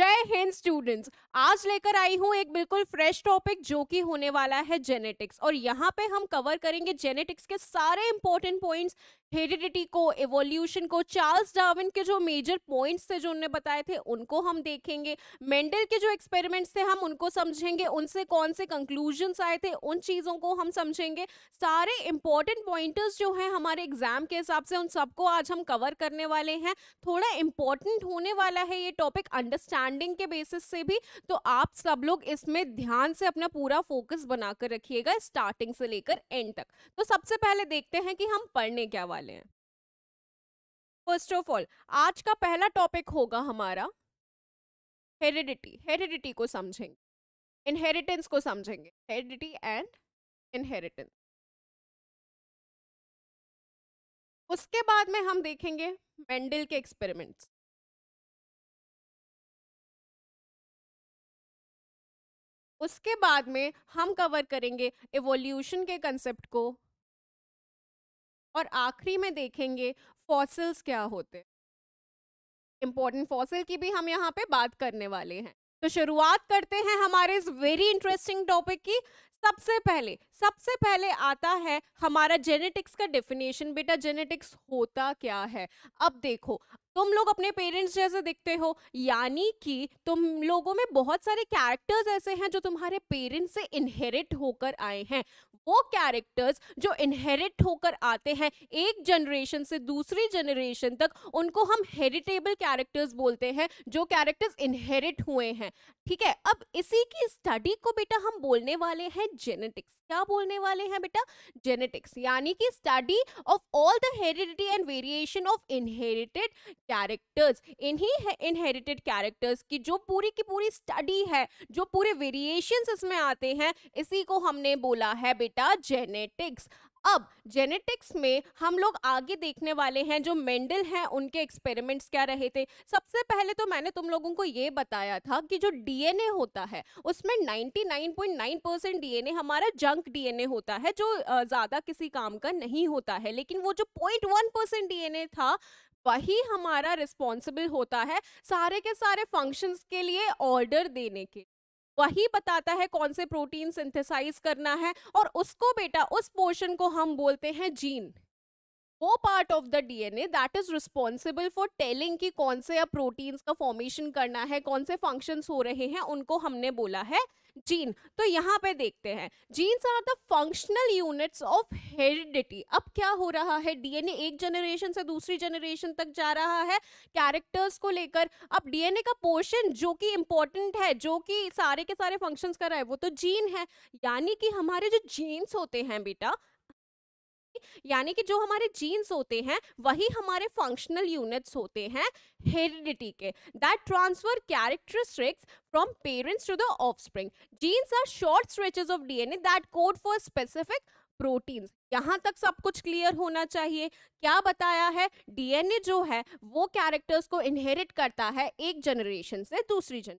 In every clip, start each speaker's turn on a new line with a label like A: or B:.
A: Yay! Hind students आज लेकर आई हूँ एक बिल्कुल फ्रेश टॉपिक जो कि होने वाला है जेनेटिक्स और यहाँ पे हम कवर करेंगे जेनेटिक्स के सारे इंपॉर्टेंट पॉइंट्स हेरिडिटी को एवोल्यूशन को चार्ल्स डार्विन के जो मेजर पॉइंट्स थे जो उनने बताए थे उनको हम देखेंगे मेंडल के जो एक्सपेरिमेंट्स थे हम उनको समझेंगे उनसे कौन से कंक्लूजन्स आए थे उन चीज़ों को हम समझेंगे सारे इंपॉर्टेंट पॉइंटर्स जो हैं हमारे एग्जाम के हिसाब से उन सबको आज हम कवर करने वाले हैं थोड़ा इंपॉर्टेंट होने वाला है ये टॉपिक अंडरस्टैंडिंग रैंकिंग के बेसिस से भी तो आप सब लोग इसमें ध्यान से अपना पूरा फोकस बनाकर रखिएगा स्टार्टिंग से लेकर एंड तक तो सबसे पहले देखते हैं कि हम पढ़ने क्या वाले हैं फर्स्ट ऑफ ऑल आज का पहला टॉपिक होगा हमारा
B: हेरिडिटी हेरिडिटी को समझेंगे इनहेरिटेंस को समझेंगे हेरिडिटी एंड इनहेरिटेंस उसके बाद में हम देखेंगे मेंडल के एक्सपेरिमेंट्स उसके बाद में हम कवर करेंगे एवोल्यूशन के कंसेप्ट को और आखिरी में
A: देखेंगे फॉसिल्स क्या होते इम्पोर्टेंट फॉसिल की भी हम यहाँ पे बात करने वाले हैं तो शुरुआत करते हैं हमारे इस वेरी इंटरेस्टिंग टॉपिक की सबसे पहले सबसे पहले आता है हमारा जेनेटिक्स का डेफिनेशन बेटा जेनेटिक्स होता क्या है अब देखो तुम लोग अपने पेरेंट्स जैसे दिखते हो यानी कि तुम लोगों में बहुत सारे कैरेक्टर्स ऐसे हैं जो तुम्हारे पेरेंट्स से इनहेरिट होकर आए हैं वो कैरेक्टर्स जो इनहेरिट होकर आते हैं एक जनरेशन से दूसरी जनरेशन तक उनको हम हेरिटेबल कैरेक्टर्स बोलते हैं जो कैरेक्टर्स इनहेरिट हुए हैं ठीक है अब इसी की स्टडी को बेटा हम बोलने वाले हैं जेनेटिक्स क्या बोलने वाले हैं बेटा जेनेटिक्स यानी कि study of all the heredity and variation of inherited characters इन्हीं इनहेरिटेड कैरेक्टर्स की जो पूरी की पूरी स्टडी है जो पूरे वेरिएशंस इसमें आते हैं इसी को हमने बोला है बेटा जेनेटिक्स अब जेनेटिक्स में हम लोग आगे देखने वाले हैं जो मेंडल हैं उनके एक्सपेरिमेंट्स क्या रहे थे सबसे पहले तो मैंने तुम लोगों को ये बताया था कि जो डीएनए होता है उसमें 99.9 परसेंट डीएनए हमारा जंक डीएनए होता है जो ज़्यादा किसी काम का नहीं होता है लेकिन वो जो पॉइंट वन परसेंट डीएनए था वही हमारा रिस्पॉन्सिबल होता है सारे के सारे फंक्शंस के लिए ऑर्डर देने के वही बताता है कौन से प्रोटीन सिंथेसाइज करना है और उसको बेटा उस पोर्शन को हम बोलते हैं जीन वो part of the DNA that is responsible for telling कि कौन से अब प्रोटीन्स का फॉर्मेशन करना है कौन से फंक्शंस हो रहे हैं उनको हमने बोला है जीन तो यहाँ पे देखते हैं genes are the functional units of heredity अब क्या हो रहा है डीएनए एक जनरेशन से दूसरी जनरेशन तक जा रहा है कैरेक्टर्स को लेकर अब डीएनए का पोर्शन जो कि इंपॉर्टेंट है जो कि सारे के सारे फंक्शंस कर रहा है वो तो जीन है यानी कि हमारे जो जीन्स होते हैं बेटा यानी कि जो हमारे जीन्स होते हैं वही हमारे फंक्शनल यूनिट्स होते हैं हेरिडिटी के that transfer characteristics from parents to the offspring genes are short stretches of DNA that code for specific proteins यहाँ तक सब कुछ क्लियर होना चाहिए क्या बताया है डीएनए जो है वो कैरेक्टर्स को इनहेरिट करता है एक जनरेशन से दूसरी जनरेशन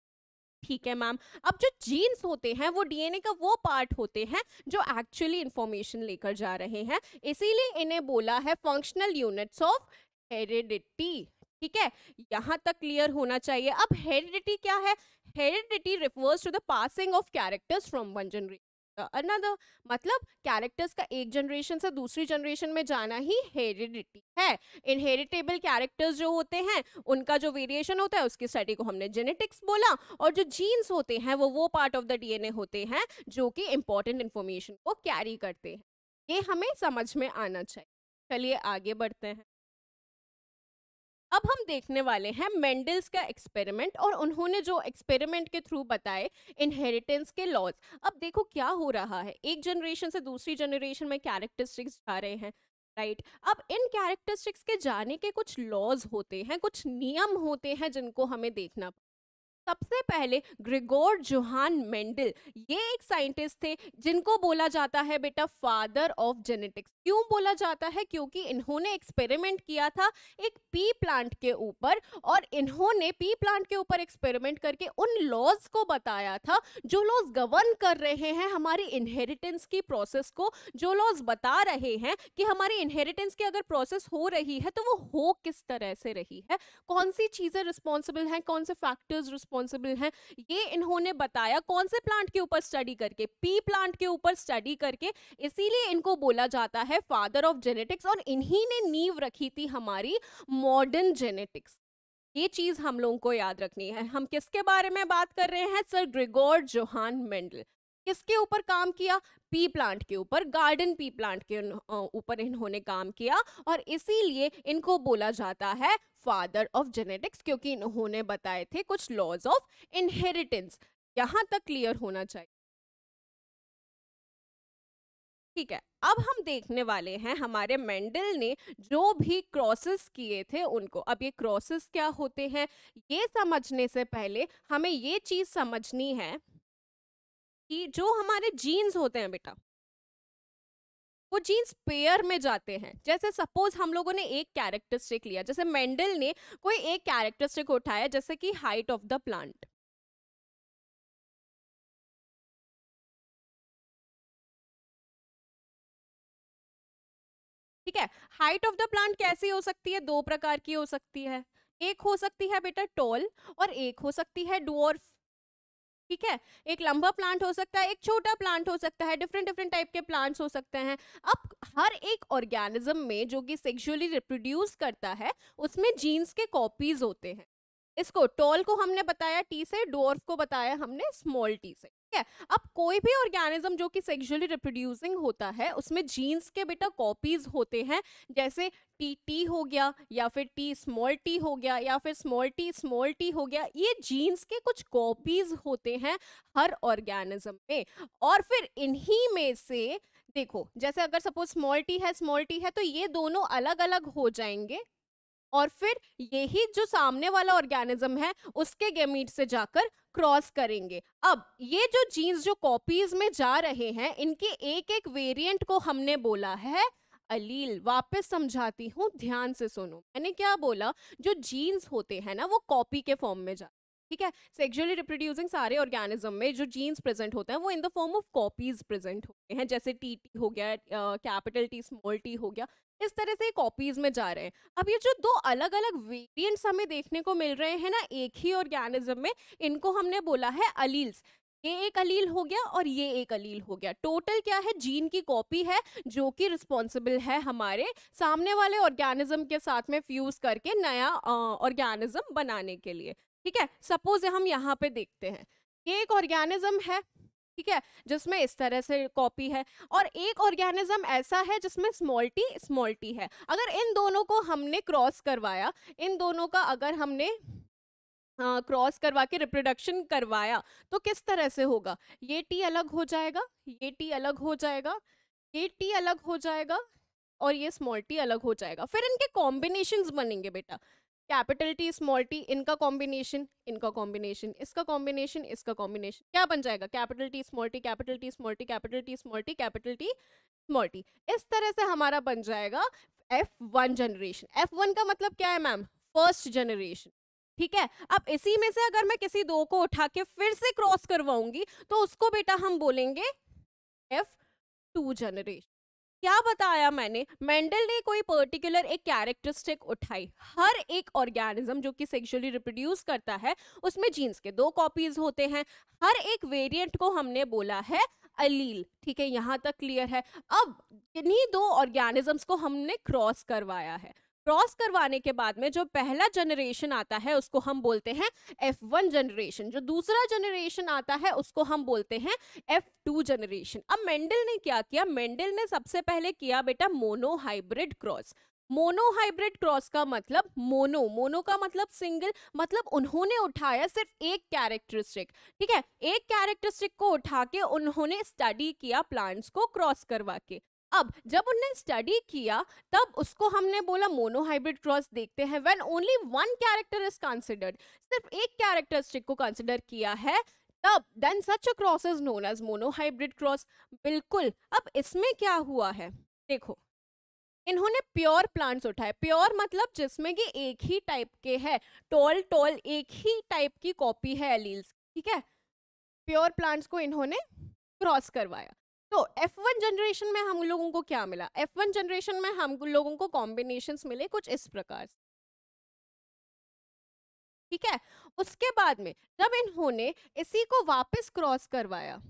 A: ठीक है मैम अब जो जीन्स होते हैं वो डीएनए का वो पार्ट होते हैं जो एक्चुअली इंफॉर्मेशन लेकर जा रहे हैं इसीलिए इन्हें बोला है फंक्शनल यूनिट्स ऑफ हेरिडिटी ठीक है यहाँ तक क्लियर होना चाहिए अब हेरिडिटी क्या है heredity refers to the passing of characters from one generation another मतलब कैरेक्टर्स का एक जनरेशन से दूसरी जनरेशन में जाना ही हेरिडिटी है इनहेरिटेबल कैरेक्टर्स जो होते हैं उनका जो वेरिएशन होता है उसकी स्टडी को हमने जेनेटिक्स बोला और जो जीन्स होते हैं वो वो पार्ट ऑफ द डीएनए होते हैं जो कि इंपॉर्टेंट इन्फॉर्मेशन को कैरी करते हैं ये हमें समझ में आना चाहिए चलिए आगे बढ़ते हैं अब हम देखने वाले हैं मेंडल्स का एक्सपेरिमेंट और उन्होंने जो एक्सपेरिमेंट के थ्रू बताए इनहेरिटेंस के लॉज अब देखो क्या हो रहा है एक जनरेशन से दूसरी जनरेशन में कैरेक्टरिस्टिक्स जा रहे हैं राइट अब इन कैरेक्टरिस्टिक्स के जाने के कुछ लॉज होते हैं कुछ नियम होते हैं जिनको हमें देखना सबसे पहले ग्रिगोर जोहान मेंडल ये एक साइंटिस्ट थे जिनको बोला जाता है बेटा फादर ऑफ जेनेटिक्स क्यों बोला जाता है क्योंकि इन्होंने एक्सपेरिमेंट किया था एक पी प्लांट के ऊपर और इन्होंने पी प्लांट के ऊपर एक्सपेरिमेंट करके उन लॉज को बताया था जो लॉज गवर्न कर रहे हैं हमारी इनहेरिटेंस की प्रोसेस को जो लॉज बता रहे हैं कि हमारी इनहेरिटेंस की अगर प्रोसेस हो रही है तो वो हो किस तरह से रही है कौन सी चीज़ें रिस्पॉन्सिबल हैं कौन से फैक्टर्स रिस्पॉन्सिबल हैं ये इन्होंने बताया कौन से प्लांट के ऊपर स्टडी करके पी प्लांट के ऊपर स्टडी करके इसीलिए इनको बोला जाता है फादर ऑफ जेनेटिक्स और इन्हीं ने नींव रखी थी हमारी मॉडर्न जेनेटिक्स ये चीज़ हम लोगों को याद रखनी है हम किसके बारे में बात कर रहे हैं सर ग्रिगोर जोहान मेंडल किसके ऊपर काम किया पी प्लांट के ऊपर गार्डन पी प्लांट के ऊपर इन्होंने काम किया और इसीलिए इनको बोला जाता है फादर ऑफ जेनेटिक्स क्योंकि इन्होंने बताए थे कुछ लॉज ऑफ इनहेरिटेंस यहाँ तक क्लियर होना चाहिए ठीक है अब हम देखने वाले हैं हमारे मेंडल ने जो भी क्रॉसेस किए थे उनको अब ये क्रॉसेस क्या होते हैं ये समझने से पहले हमें ये चीज़ समझनी है कि जो हमारे जीन्स होते हैं बेटा वो जीन्स पेयर में जाते हैं जैसे सपोज हम लोगों ने
B: एक कैरेक्टरिस्टिक लिया जैसे मेंडल ने कोई एक कैरेक्टरिस्टिक उठाया जैसे कि हाइट ऑफ द प्लांट ठीक है हाइट ऑफ द प्लांट
A: कैसी हो सकती है दो प्रकार की हो सकती है एक हो सकती है बेटा टॉल और एक हो सकती है डोर्फ ठीक है एक लंबा प्लांट हो सकता है एक छोटा प्लांट हो सकता है डिफरेंट डिफरेंट टाइप के प्लांट्स हो सकते हैं अब हर एक ऑर्गेनिज्म में जो कि सेक्सुअली रिप्रोड्यूस करता है उसमें जीन्स के कॉपीज होते हैं इसको टॉल को हमने बताया टी से डोर्फ को बताया हमने स्मॉल टी से ठीक है अब कोई भी ऑर्गेनिज्म जो कि सेक्सुअली रिप्रोड्यूसिंग होता है उसमें जीन्स के बेटा कॉपीज होते हैं जैसे टी टी हो गया या फिर टी स्मॉल टी हो गया या फिर स्मॉल टी स्मॉल टी हो गया ये जीन्स के कुछ कॉपीज होते हैं हर ऑर्गेनिज्म में और फिर इन्हीं में से देखो जैसे अगर सपोज स्मॉल टी है स्मॉल टी है तो ये दोनों अलग अलग हो जाएंगे और फिर यही जो सामने वाला ऑर्गेनिज्म है उसके गेमीट से जाकर क्रॉस करेंगे अब ये जो जीन्स जो कॉपीज में जा रहे हैं इनके एक एक वेरिएंट को हमने बोला है अलील वापस समझाती हूँ ध्यान से सुनो मैंने क्या बोला जो जीन्स होते हैं ना वो कॉपी के फॉर्म में जाते ठीक है सेक्सुअली रिप्रोड्यूसिंग सारे ऑर्गेनिज्म में जो जीन्स प्रेजेंट होते हैं वो in the form of copies present होते हैं जैसे टी टी हो गया कैपिटल टी स्मॉल टी हो गया इस तरह से कॉपीज में जा रहे हैं अब ये जो दो अलग अलग वेरियंट्स हमें देखने को मिल रहे हैं ना एक ही ऑर्गेनिज्म में इनको हमने बोला है अलील्स ये एक अलील हो गया और ये एक अलील हो गया टोटल क्या है जीन की कॉपी है जो कि रिस्पॉन्सिबल है हमारे सामने वाले ऑर्गेनिज्म के साथ में फ्यूज करके नया ऑर्गेनिज्म बनाने के लिए ठीक है सपोज हम यहाँ पे देखते हैं ये एक ऑर्गेनिज्म है ठीक है जिसमें इस तरह से कॉपी है और एक ऑर्गेनिज्म ऐसा है जिसमें स्मॉल टी स्मॉल टी है अगर इन दोनों को हमने क्रॉस करवाया इन दोनों का अगर हमने क्रॉस करवा के रिप्रोडक्शन करवाया तो किस तरह से होगा ये टी अलग हो जाएगा ये टी अलग हो जाएगा ये टी अलग हो जाएगा और ये स्मॉल टी अलग हो जाएगा फिर इनके कॉम्बिनेशन बनेंगे बेटा कैपिटल टी स्मॉल टी इनका कॉम्बिनेशन इनका कॉम्बिनेशन इसका कॉम्बिनेशन इसका कॉम्बिनेशन क्या बन जाएगा capital T small T capital T small T capital T small T capital T small T इस तरह से हमारा बन जाएगा F one generation F one का मतलब क्या है मैम फर्स्ट जनरेशन ठीक है अब इसी में से अगर मैं किसी दो को उठा के फिर से क्रॉस करवाऊंगी तो उसको बेटा हम बोलेंगे एफ टू जनरेशन क्या बताया मैंने मेंडल ने कोई पर्टिकुलर एक कैरेक्टरिस्टिक उठाई हर एक ऑर्गेनिज्म जो कि सेक्सुअली रिप्रोड्यूस करता है उसमें जीन्स के दो कॉपीज होते हैं हर एक वेरिएंट को हमने बोला है अलील ठीक है यहाँ तक क्लियर है अब इन्हीं दो ऑर्गेनिजम्स को हमने क्रॉस करवाया है क्रॉस करवाने के बाद में जो पहला जनरेशन आता है उसको हम बोलते हैं एफ वन जनरेशन जो दूसरा जनरेशन आता है उसको हम बोलते हैं एफ टू जनरेशन अब मेंडल ने क्या किया मेंडल ने सबसे पहले किया बेटा monohybrid cross monohybrid cross का मतलब मोनो मोनो का मतलब सिंगल मतलब उन्होंने उठाया सिर्फ एक कैरेक्टरिस्टिक ठीक है एक कैरेक्टरिस्टिक को उठा के उन्होंने स्टडी किया प्लांट्स को क्रॉस करवा के अब जब उनने स्टडी किया तब उसको हमने बोला मोनोहाइब्रिड क्रॉस देखते हैं when only one character is considered सिर्फ एक कैरेक्टरिस्टिक को कंसिडर किया है तब then such a cross is known as monohybrid cross बिल्कुल अब इसमें क्या हुआ है देखो इन्होंने प्योर प्लांट्स उठाए प्योर मतलब जिसमें कि एक ही टाइप के है टॉल टॉल एक ही टाइप की कॉपी है एलील्स ठीक है प्योर प्लांट्स को इन्होंने क्रॉस करवाया तो F1 जनरेशन में हम लोगों को क्या मिला F1 जनरेशन में हम लोगों को कॉम्बिनेशन मिले कुछ इस प्रकार से ठीक है उसके बाद में जब इन्होंने इसी को वापस क्रॉस करवाया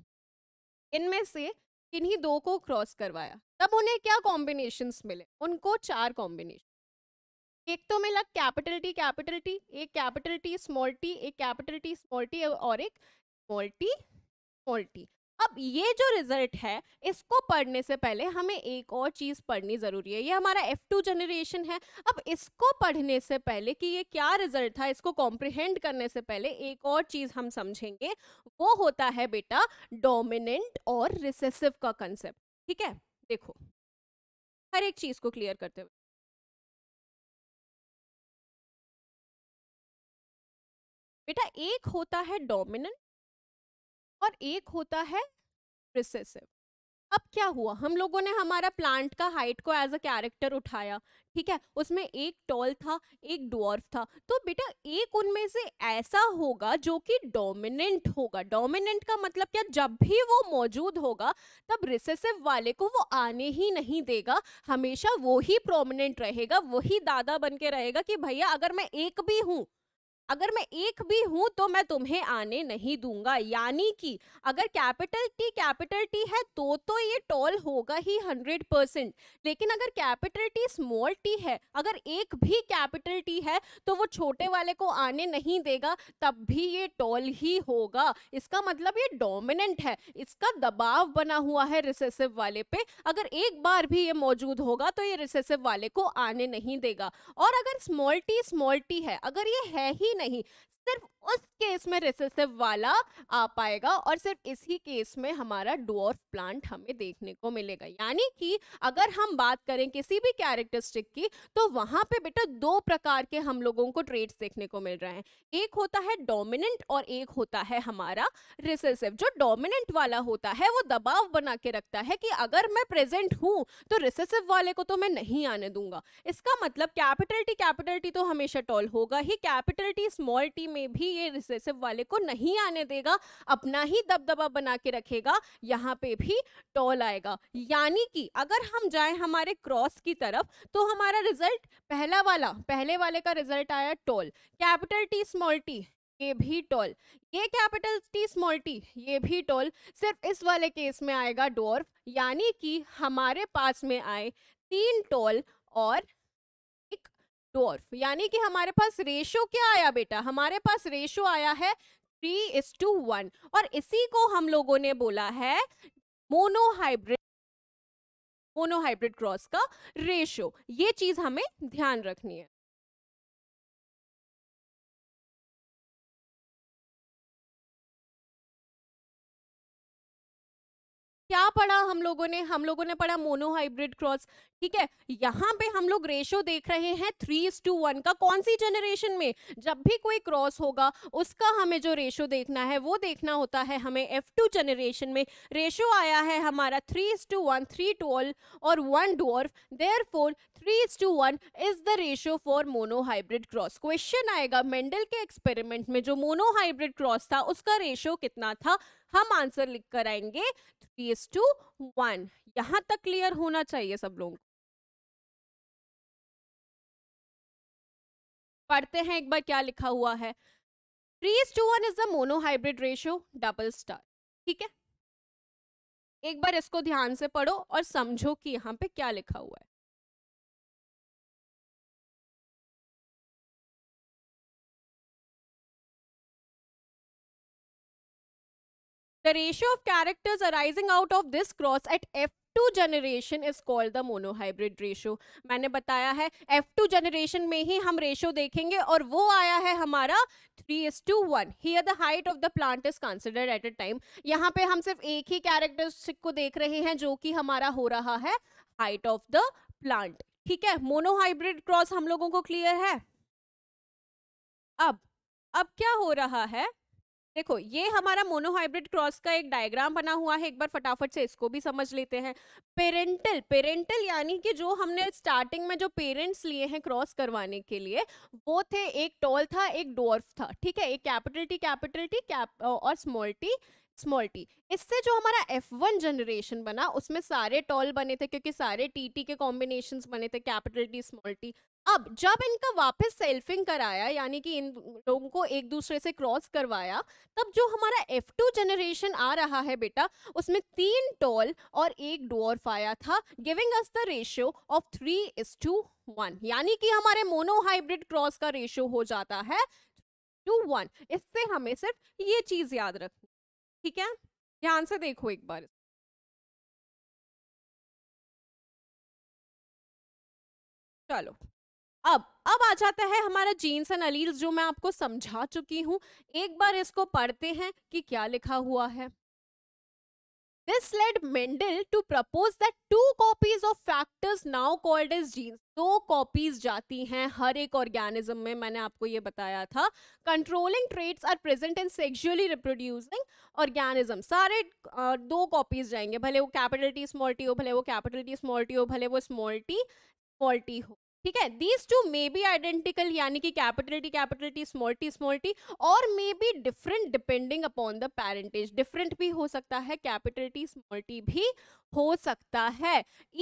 A: इनमें से इन्हीं दो को क्रॉस करवाया तब उन्हें क्या कॉम्बिनेशन मिले उनको चार कॉम्बिनेशन एक तो मिला कैपिटल टी कैपिटल टी एक कैपिटल टी स्मॉल टी एक कैपिटल टी स्मॉल टी और एक स्मॉल टी स्मॉल टी अब ये जो रिजल्ट है इसको पढ़ने से पहले हमें एक और चीज़ पढ़नी ज़रूरी है ये हमारा एफ टू जनरेशन है अब इसको पढ़ने से पहले कि ये क्या रिजल्ट था इसको कॉम्प्रिहेंड करने से पहले एक और चीज़ हम समझेंगे वो होता है बेटा डोमिनेंट और रिसेसिव का
B: कंसेप्ट ठीक है देखो हर एक चीज़ को क्लियर करते हुए बेटा एक होता है डोमिनेंट और एक होता है रिसेसिव
A: अब क्या हुआ हम लोगों ने हमारा प्लांट का हाइट को एज अ कैरेक्टर उठाया ठीक है उसमें एक टॉल था एक डॉर्फ था तो बेटा एक उनमें से ऐसा होगा जो कि डोमिनेंट होगा डोमिनेंट का मतलब क्या जब भी वो मौजूद होगा तब रिसेसिव वाले को वो आने ही नहीं देगा हमेशा वो ही प्रोमिनेंट रहेगा वही दादा बन के रहेगा कि भैया अगर मैं एक भी हूँ अगर मैं एक भी हूं तो मैं तुम्हें आने नहीं दूंगा यानी कि अगर कैपिटल टी कैपिटल टी है तो तो ये टॉल होगा ही हंड्रेड परसेंट लेकिन अगर कैपिटल टी स्मॉल टी है अगर एक भी कैपिटल टी है तो वो छोटे वाले को आने नहीं देगा तब भी ये टॉल ही होगा इसका मतलब ये डोमिनेंट है इसका दबाव बना हुआ है रिसेसिव वाले पे अगर एक बार भी ये मौजूद होगा तो ये रिसेसिव वाले को आने नहीं देगा और अगर स्मॉल टी स्मॉल टी है अगर ये है ही नहीं सिर्फ उस केस में रिसेसिव वाला आ पाएगा और सिर्फ इसी केस में हमारा डोअर्फ प्लांट हमें देखने को मिलेगा यानी कि अगर हम बात करें किसी भी कैरेक्टरिस्टिक की तो वहां पे बेटा दो प्रकार के हम लोगों को ट्रेड्स देखने को मिल रहे हैं एक होता है डोमिनेंट और एक होता है हमारा रिसेसिव जो डोमिनेंट वाला होता है वो दबाव बना के रखता है कि अगर मैं प्रेजेंट हूँ तो रिसेसिव वाले को तो मैं नहीं आने दूंगा इसका मतलब कैपिटल टी कैपिटल टी तो हमेशा टॉल होगा ही कैपिटल टी स्मॉल टी में भी ये रिसेसिव वाले को नहीं आने देगा अपना ही दबदबा बना के रखेगा यहाँ पे भी टॉल आएगा यानी कि अगर हम जाएं हमारे क्रॉस की तरफ तो हमारा रिजल्ट पहला वाला पहले वाले का रिजल्ट आया tall capital T small T ये भी टॉल ये कैपिटल टी स्मॉल टी ये भी टॉल सिर्फ इस वाले केस में आएगा डोर्फ यानी कि हमारे पास में आए तीन टॉल और डोर्फ यानी कि हमारे पास रेशो क्या आया बेटा हमारे पास रेशो आया है थ्री इज टू वन और इसी को हम लोगों ने बोला है मोनोहाइब्रिड
B: मोनोहाइब्रिड क्रॉस का रेशो ये चीज हमें ध्यान रखनी है क्या पढ़ा हम लोगों ने हम लोगों ने पढ़ा मोनोहाइब्रिड क्रॉस ठीक है यहाँ पे हम लोग रेशो देख रहे
A: हैं थ्री इज टू वन का कौन सी जनरेशन में जब भी कोई क्रॉस होगा उसका हमें जो रेशो देखना है वो देखना होता है हमें एफ टू जनरेशन में रेशो आया है हमारा three is to one three tall और one dwarf therefore three is to one is the ratio for monohybrid cross question आएगा मेंडल के एक्सपेरिमेंट में जो मोनोहाइब्रिड क्रॉस था उसका रेशो कितना था हम आंसर लिख कर आएंगे थ्री एस टू
B: वन यहाँ तक क्लियर होना चाहिए सब लोगों को पढ़ते हैं एक बार क्या लिखा हुआ है three is to one is the monohybrid ratio double star ठीक है एक बार इसको ध्यान से पढ़ो और समझो कि यहाँ पे क्या लिखा हुआ है the ratio of characters arising out of this cross
A: at f two generation is called the monohybrid ratio मैंने बताया है एफ टू जनरेशन में ही हम रेशो देखेंगे और वो आया है हमारा थ्री इज टू वन ही the height of the plant is consider at a time यहाँ पे हम सिर्फ एक ही कैरेक्टर को देख रहे हैं जो कि हमारा हो रहा है हाइट ऑफ द प्लांट ठीक है मोनोहाइब्रिड क्रॉस हम लोगों को क्लियर है अब अब क्या हो रहा है देखो ये हमारा मोनोहाइब्रिड क्रॉस का एक डायग्राम बना हुआ है एक बार फटाफट से इसको भी समझ लेते हैं पेरेंटल पेरेंटल यानी कि जो हमने स्टार्टिंग में जो पेरेंट्स लिए हैं क्रॉस करवाने के लिए वो थे एक टॉल था एक डोर्फ था ठीक है एक capital T capital T cap और स्मॉल टी स्मॉल टी इससे जो हमारा एफ वन जनरेशन बना उसमें सारे टॉल बने थे क्योंकि सारे टी टी के कॉम्बिनेशन बने थे कैपिटल टी स्मॉल टी अब जब इनका वापस सेल्फिंग कराया यानी कि इन लोगों को एक दूसरे से क्रॉस करवाया तब जो हमारा एफ टू जनरेशन आ रहा है बेटा उसमें तीन टॉल और एक डोर्फ आया था giving us the ratio of three is to one यानी कि हमारे मोनोहाइब्रिड क्रॉस का रेशियो हो जाता है टू वन इससे हमें सिर्फ
B: ये चीज़ याद रखनी ठीक है ध्यान से देखो एक बार चलो अब अब आ जाता है हमारा जीन्स एंड अलील्स जो मैं आपको समझा चुकी हूं एक बार इसको
A: पढ़ते हैं कि क्या लिखा हुआ है This led Mendel to propose that two copies of factors now called as genes दो कॉपीज जाती हैं हर एक ऑर्गेनिज्म में मैंने आपको ये बताया था controlling traits are present in sexually reproducing organism सारे दो कॉपीज जाएंगे भले वो कैपिटल T small t हो भले वो कैपिटल T small t हो भले वो स्मॉल t small t हो ठीक है these two may be identical यानी कि capital T capital T small T small T और may be different depending upon the parentage different भी हो सकता है कैपिटल टी स्मॉल टी भी हो सकता है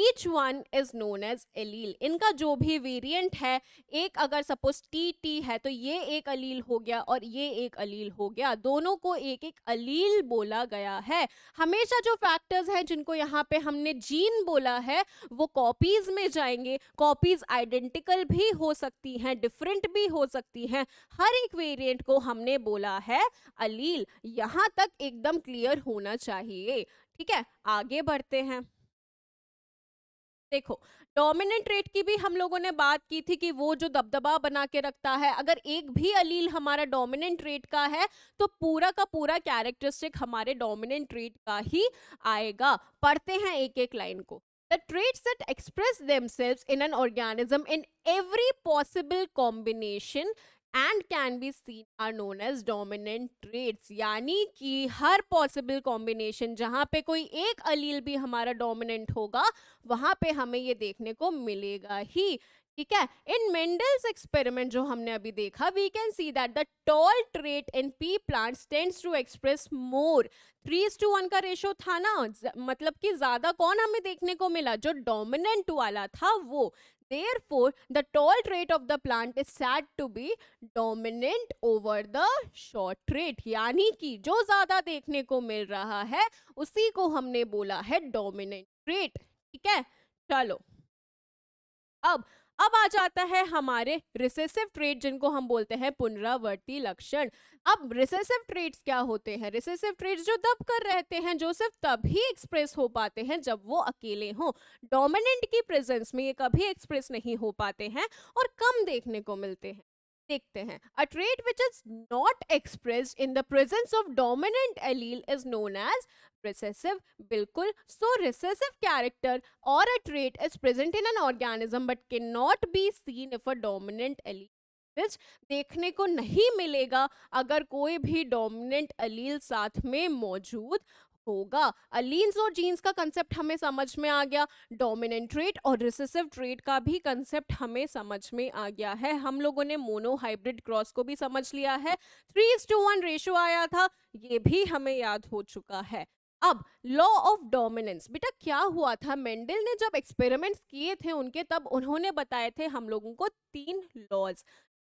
A: each one is known as allele इनका जो भी वेरिएंट है एक अगर सपोज टी टी है तो ये एक अलील हो गया और ये एक अलील हो गया दोनों को एक एक अलील बोला गया है हमेशा जो फैक्टर्स हैं जिनको यहाँ पे हमने जीन बोला है वो कॉपीज में जाएंगे कॉपीज आई आइडेंटिकल भी हो सकती हैं डिफरेंट भी हो सकती हैं हर एक वेरिएंट को हमने बोला है अलील यहां तक एकदम क्लियर होना चाहिए ठीक है आगे बढ़ते हैं देखो डोमिनेंट रेट की भी हम लोगों ने बात की थी कि वो जो दबदबा बना के रखता है अगर एक भी अलील हमारा डोमिनेंट रेट का है तो पूरा का पूरा कैरेक्टरिस्टिक हमारे डोमिनेंट रेट का ही आएगा पढ़ते हैं एक एक लाइन को the traits that express themselves in an organism in every possible combination and can be seen are known as dominant traits यानी कि हर पॉसिबल कॉम्बिनेशन जहाँ पे कोई एक अलील भी हमारा डोमिनेंट होगा वहाँ पे हमें ये देखने को मिलेगा ही ठीक है इन मेंडल्स एक्सपेरिमेंट जो हमने अभी देखा we can see that the tall trait in pea plants tends to express more three to one का रेशो था ना मतलब कि ज्यादा कौन हमें देखने को मिला जो डोमिनेंट वाला था वो therefore the tall trait of the plant is said to be dominant over the short trait यानी कि जो ज़्यादा देखने को मिल रहा है उसी को हमने बोला है dominant trait ठीक है चलो अब अब आ जाता है हमारे रिसेसिव ट्रेट जिनको हम बोलते हैं पुनरावर्ती लक्षण अब रिसेसिव ट्रेट्स क्या होते हैं रिसेसिव ट्रेट्स जो दब कर रहते हैं जो सिर्फ तभी एक्सप्रेस हो पाते हैं जब वो अकेले हों डोमिनेंट की प्रेजेंस में ये कभी एक्सप्रेस नहीं हो पाते हैं और कम देखने को मिलते हैं देखते हैं a trait which is not expressed in the presence of dominant allele is known as recessive बिल्कुल सो रिसेसिव कैरेक्टर और a trait is present in an organism but can not be seen if a dominant allele देखने को नहीं मिलेगा अगर कोई भी dominant अलील साथ में मौजूद होगा अलीन्स और जीन्स का कंसेप्ट हमें समझ में आ गया डोमिनेंट ट्रेट और रिसेसिव ट्रेट का भी कंसेप्ट हमें समझ में आ गया है हम लोगों ने मोनोहाइब्रिड क्रॉस को भी समझ लिया है थ्री टू वन रेशो आया था ये भी हमें याद हो चुका है अब लॉ ऑफ डोमिनेंस बेटा क्या हुआ था मेंडल ने जब एक्सपेरिमेंट्स किए थे उनके तब उन्होंने बताए थे हम लोगों को तीन लॉज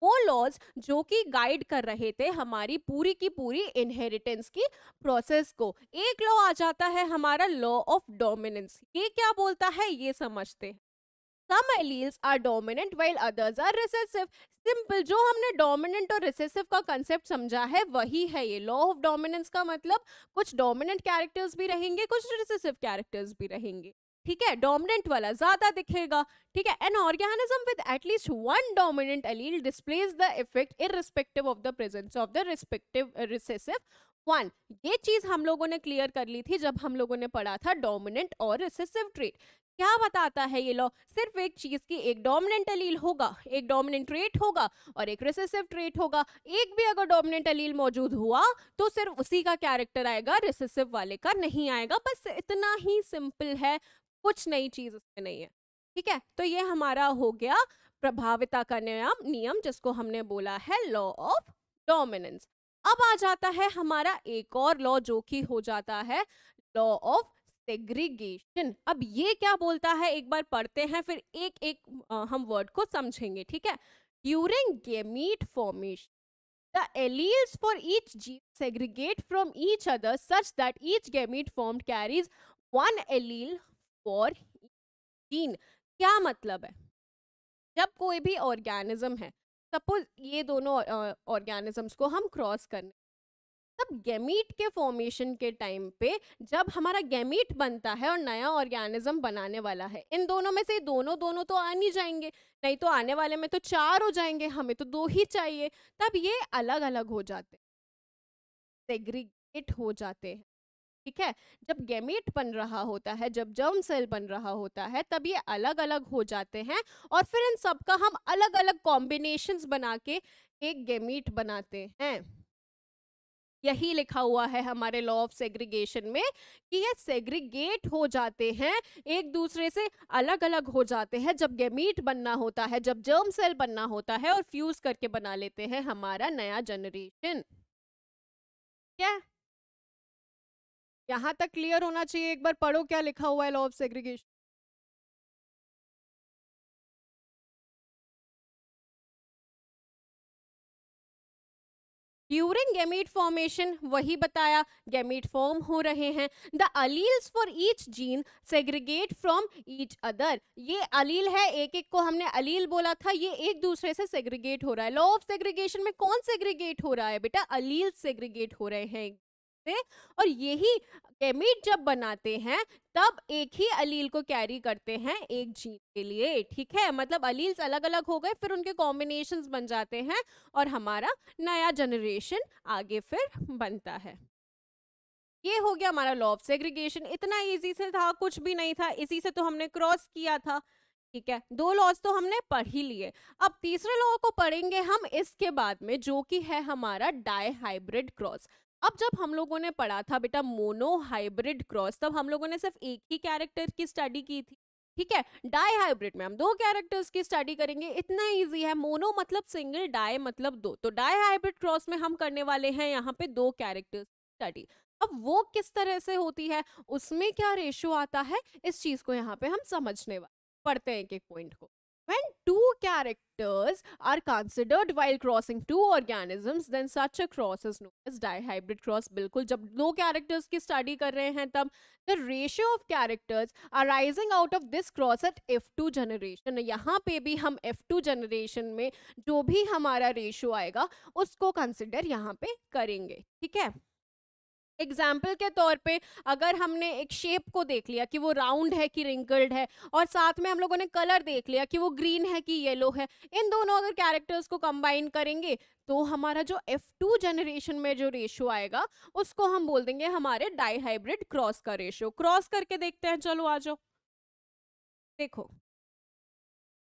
A: वो लॉज जो कि गाइड कर रहे थे हमारी पूरी की पूरी इनहेरिटेंस की प्रोसेस को एक लॉ आ जाता है हमारा लॉ ऑफ डोमिनेंस ये क्या बोलता है ये समझते some alleles are dominant while others are recessive simple जो हमने डोमिनेंट और रिसेसिव का कंसेप्ट समझा है वही है ये लॉ ऑफ डोमिनेंस का मतलब कुछ डोमिनेंट कैरेक्टर्स भी रहेंगे कुछ रिसेसिव कैरेक्टर्स भी रहेंगे ठीक है डोमिनेंट वाला ज्यादा दिखेगा ठीक है an organism with at least one dominant allele displays the effect irrespective of the presence of the respective recessive one ये चीज हम लोगों ने क्लियर कर ली थी जब हम लोगों ने पढ़ा था डोमिनेंट और रिसेसिव ट्रेट क्या बताता है ये लॉ सिर्फ एक चीज की एक डोमिनेंट अलील होगा एक डोमिनेंट ट्रेट होगा और एक रिसेसिव ट्रेट होगा एक भी अगर डोमिनेंट अलील मौजूद हुआ तो सिर्फ उसी का कैरेक्टर आएगा रिसेसिव वाले का नहीं आएगा बस इतना ही सिंपल है कुछ नई चीज़ उसमें नहीं है ठीक है तो ये हमारा हो गया प्रभाविता का नियम नियम जिसको हमने बोला है लॉ ऑफ डोमिनेंस अब आ जाता है हमारा एक और लॉ जो कि हो जाता है लॉ ऑफ सेग्रीगेशन अब ये क्या बोलता है एक बार पढ़ते हैं फिर एक एक हम वर्ड को समझेंगे ठीक है during gamete formation The alleles for each gene segregate from each other such that each gamete formed carries one allele for gene क्या मतलब है जब कोई भी ऑर्गेनिज्म है सपोज ये दोनों ऑर्गेनिजम्स को हम क्रॉस करने तब गैमीट के फॉर्मेशन के टाइम पे जब हमारा गैमीट बनता है और नया ऑर्गेनिज्म बनाने वाला है इन दोनों में से दोनों दोनों तो आ नहीं जाएंगे नहीं तो आने वाले में तो चार हो जाएंगे हमें तो दो ही चाहिए तब ये अलग अलग हो जाते सेग्रीगेट हो जाते हैं ठीक है जब गेमेट बन रहा होता है जब जर्म सेल बन रहा होता है तब ये अलग अलग हो जाते हैं और फिर इन सब का हम अलग अलग कॉम्बिनेशन बना के एक गेमीट बनाते हैं यही लिखा हुआ है हमारे लॉ ऑफ सेग्रीगेशन में कि ये सेग्रीगेट हो जाते हैं एक दूसरे से अलग अलग हो जाते हैं जब गेमीट बनना होता है जब जर्म सेल बनना होता है और फ्यूज करके बना लेते हैं हमारा नया जनरेशन
B: क्या यहाँ तक क्लियर होना चाहिए एक बार पढ़ो क्या लिखा हुआ है law of segregation during gamete formation
A: वही बताया गेमीट फॉर्म हो रहे हैं the alleles for each gene segregate from each other ये अलील है एक एक को हमने अलील बोला था ये एक दूसरे से सेग्रीगेट हो रहा है लॉ ऑफ सेग्रीगेशन में कौन सेग्रीगेट हो रहा है बेटा अलील सेग्रीगेट हो रहे हैं सकते और यही गैमेट जब बनाते हैं तब एक ही अलील को कैरी करते हैं एक जीन के लिए ठीक है मतलब अलील्स अलग अलग हो गए फिर उनके कॉम्बिनेशन बन जाते हैं और हमारा नया जनरेशन आगे फिर बनता है ये हो गया हमारा लॉ ऑफ सेग्रीगेशन इतना इजी से था कुछ भी नहीं था इसी से तो हमने क्रॉस किया था ठीक है दो लॉज तो हमने पढ़ ही लिए अब तीसरे लॉ को पढ़ेंगे हम इसके बाद में जो कि है हमारा डाई हाइब्रिड क्रॉस अब जब हम लोगों ने पढ़ा था बेटा मोनो हाइब्रिड क्रॉस तब हम लोगों ने सिर्फ एक ही कैरेक्टर की स्टडी की थी ठीक है डाई हाइब्रिड में हम दो कैरेक्टर्स की स्टडी करेंगे इतना इजी है मोनो मतलब सिंगल डाई मतलब दो तो डाई हाइब्रिड क्रॉस में हम करने वाले हैं यहाँ पे दो कैरेक्टर्स स्टडी अब वो किस तरह से होती है उसमें क्या रेशो आता है इस चीज को यहाँ पे हम समझने वाले पढ़ते हैं एक एक पॉइंट को When two characters are considered while crossing two organisms, then such a cross is known as dihybrid cross. bilkul jab दो characters ki study kar rahe hain tab the ratio of characters arising out of this cross at F2 generation. yahan pe bhi hum F2 generation mein jo bhi hamara ratio aayega usko consider yahan pe karenge theek hai example के तौर पे अगर हमने एक shape को देख लिया कि वो राउंड है कि रिंकल्ड है और साथ में हम लोगों ने कलर देख लिया कि वो ग्रीन है कि येलो है इन दोनों अगर कैरेक्टर्स को कंबाइन करेंगे तो हमारा जो F2 जनरेशन में जो रेशो आएगा उसको हम बोल देंगे हमारे डाईहाइब्रिड क्रॉस का रेशो क्रॉस करके देखते हैं चलो आ जाओ देखो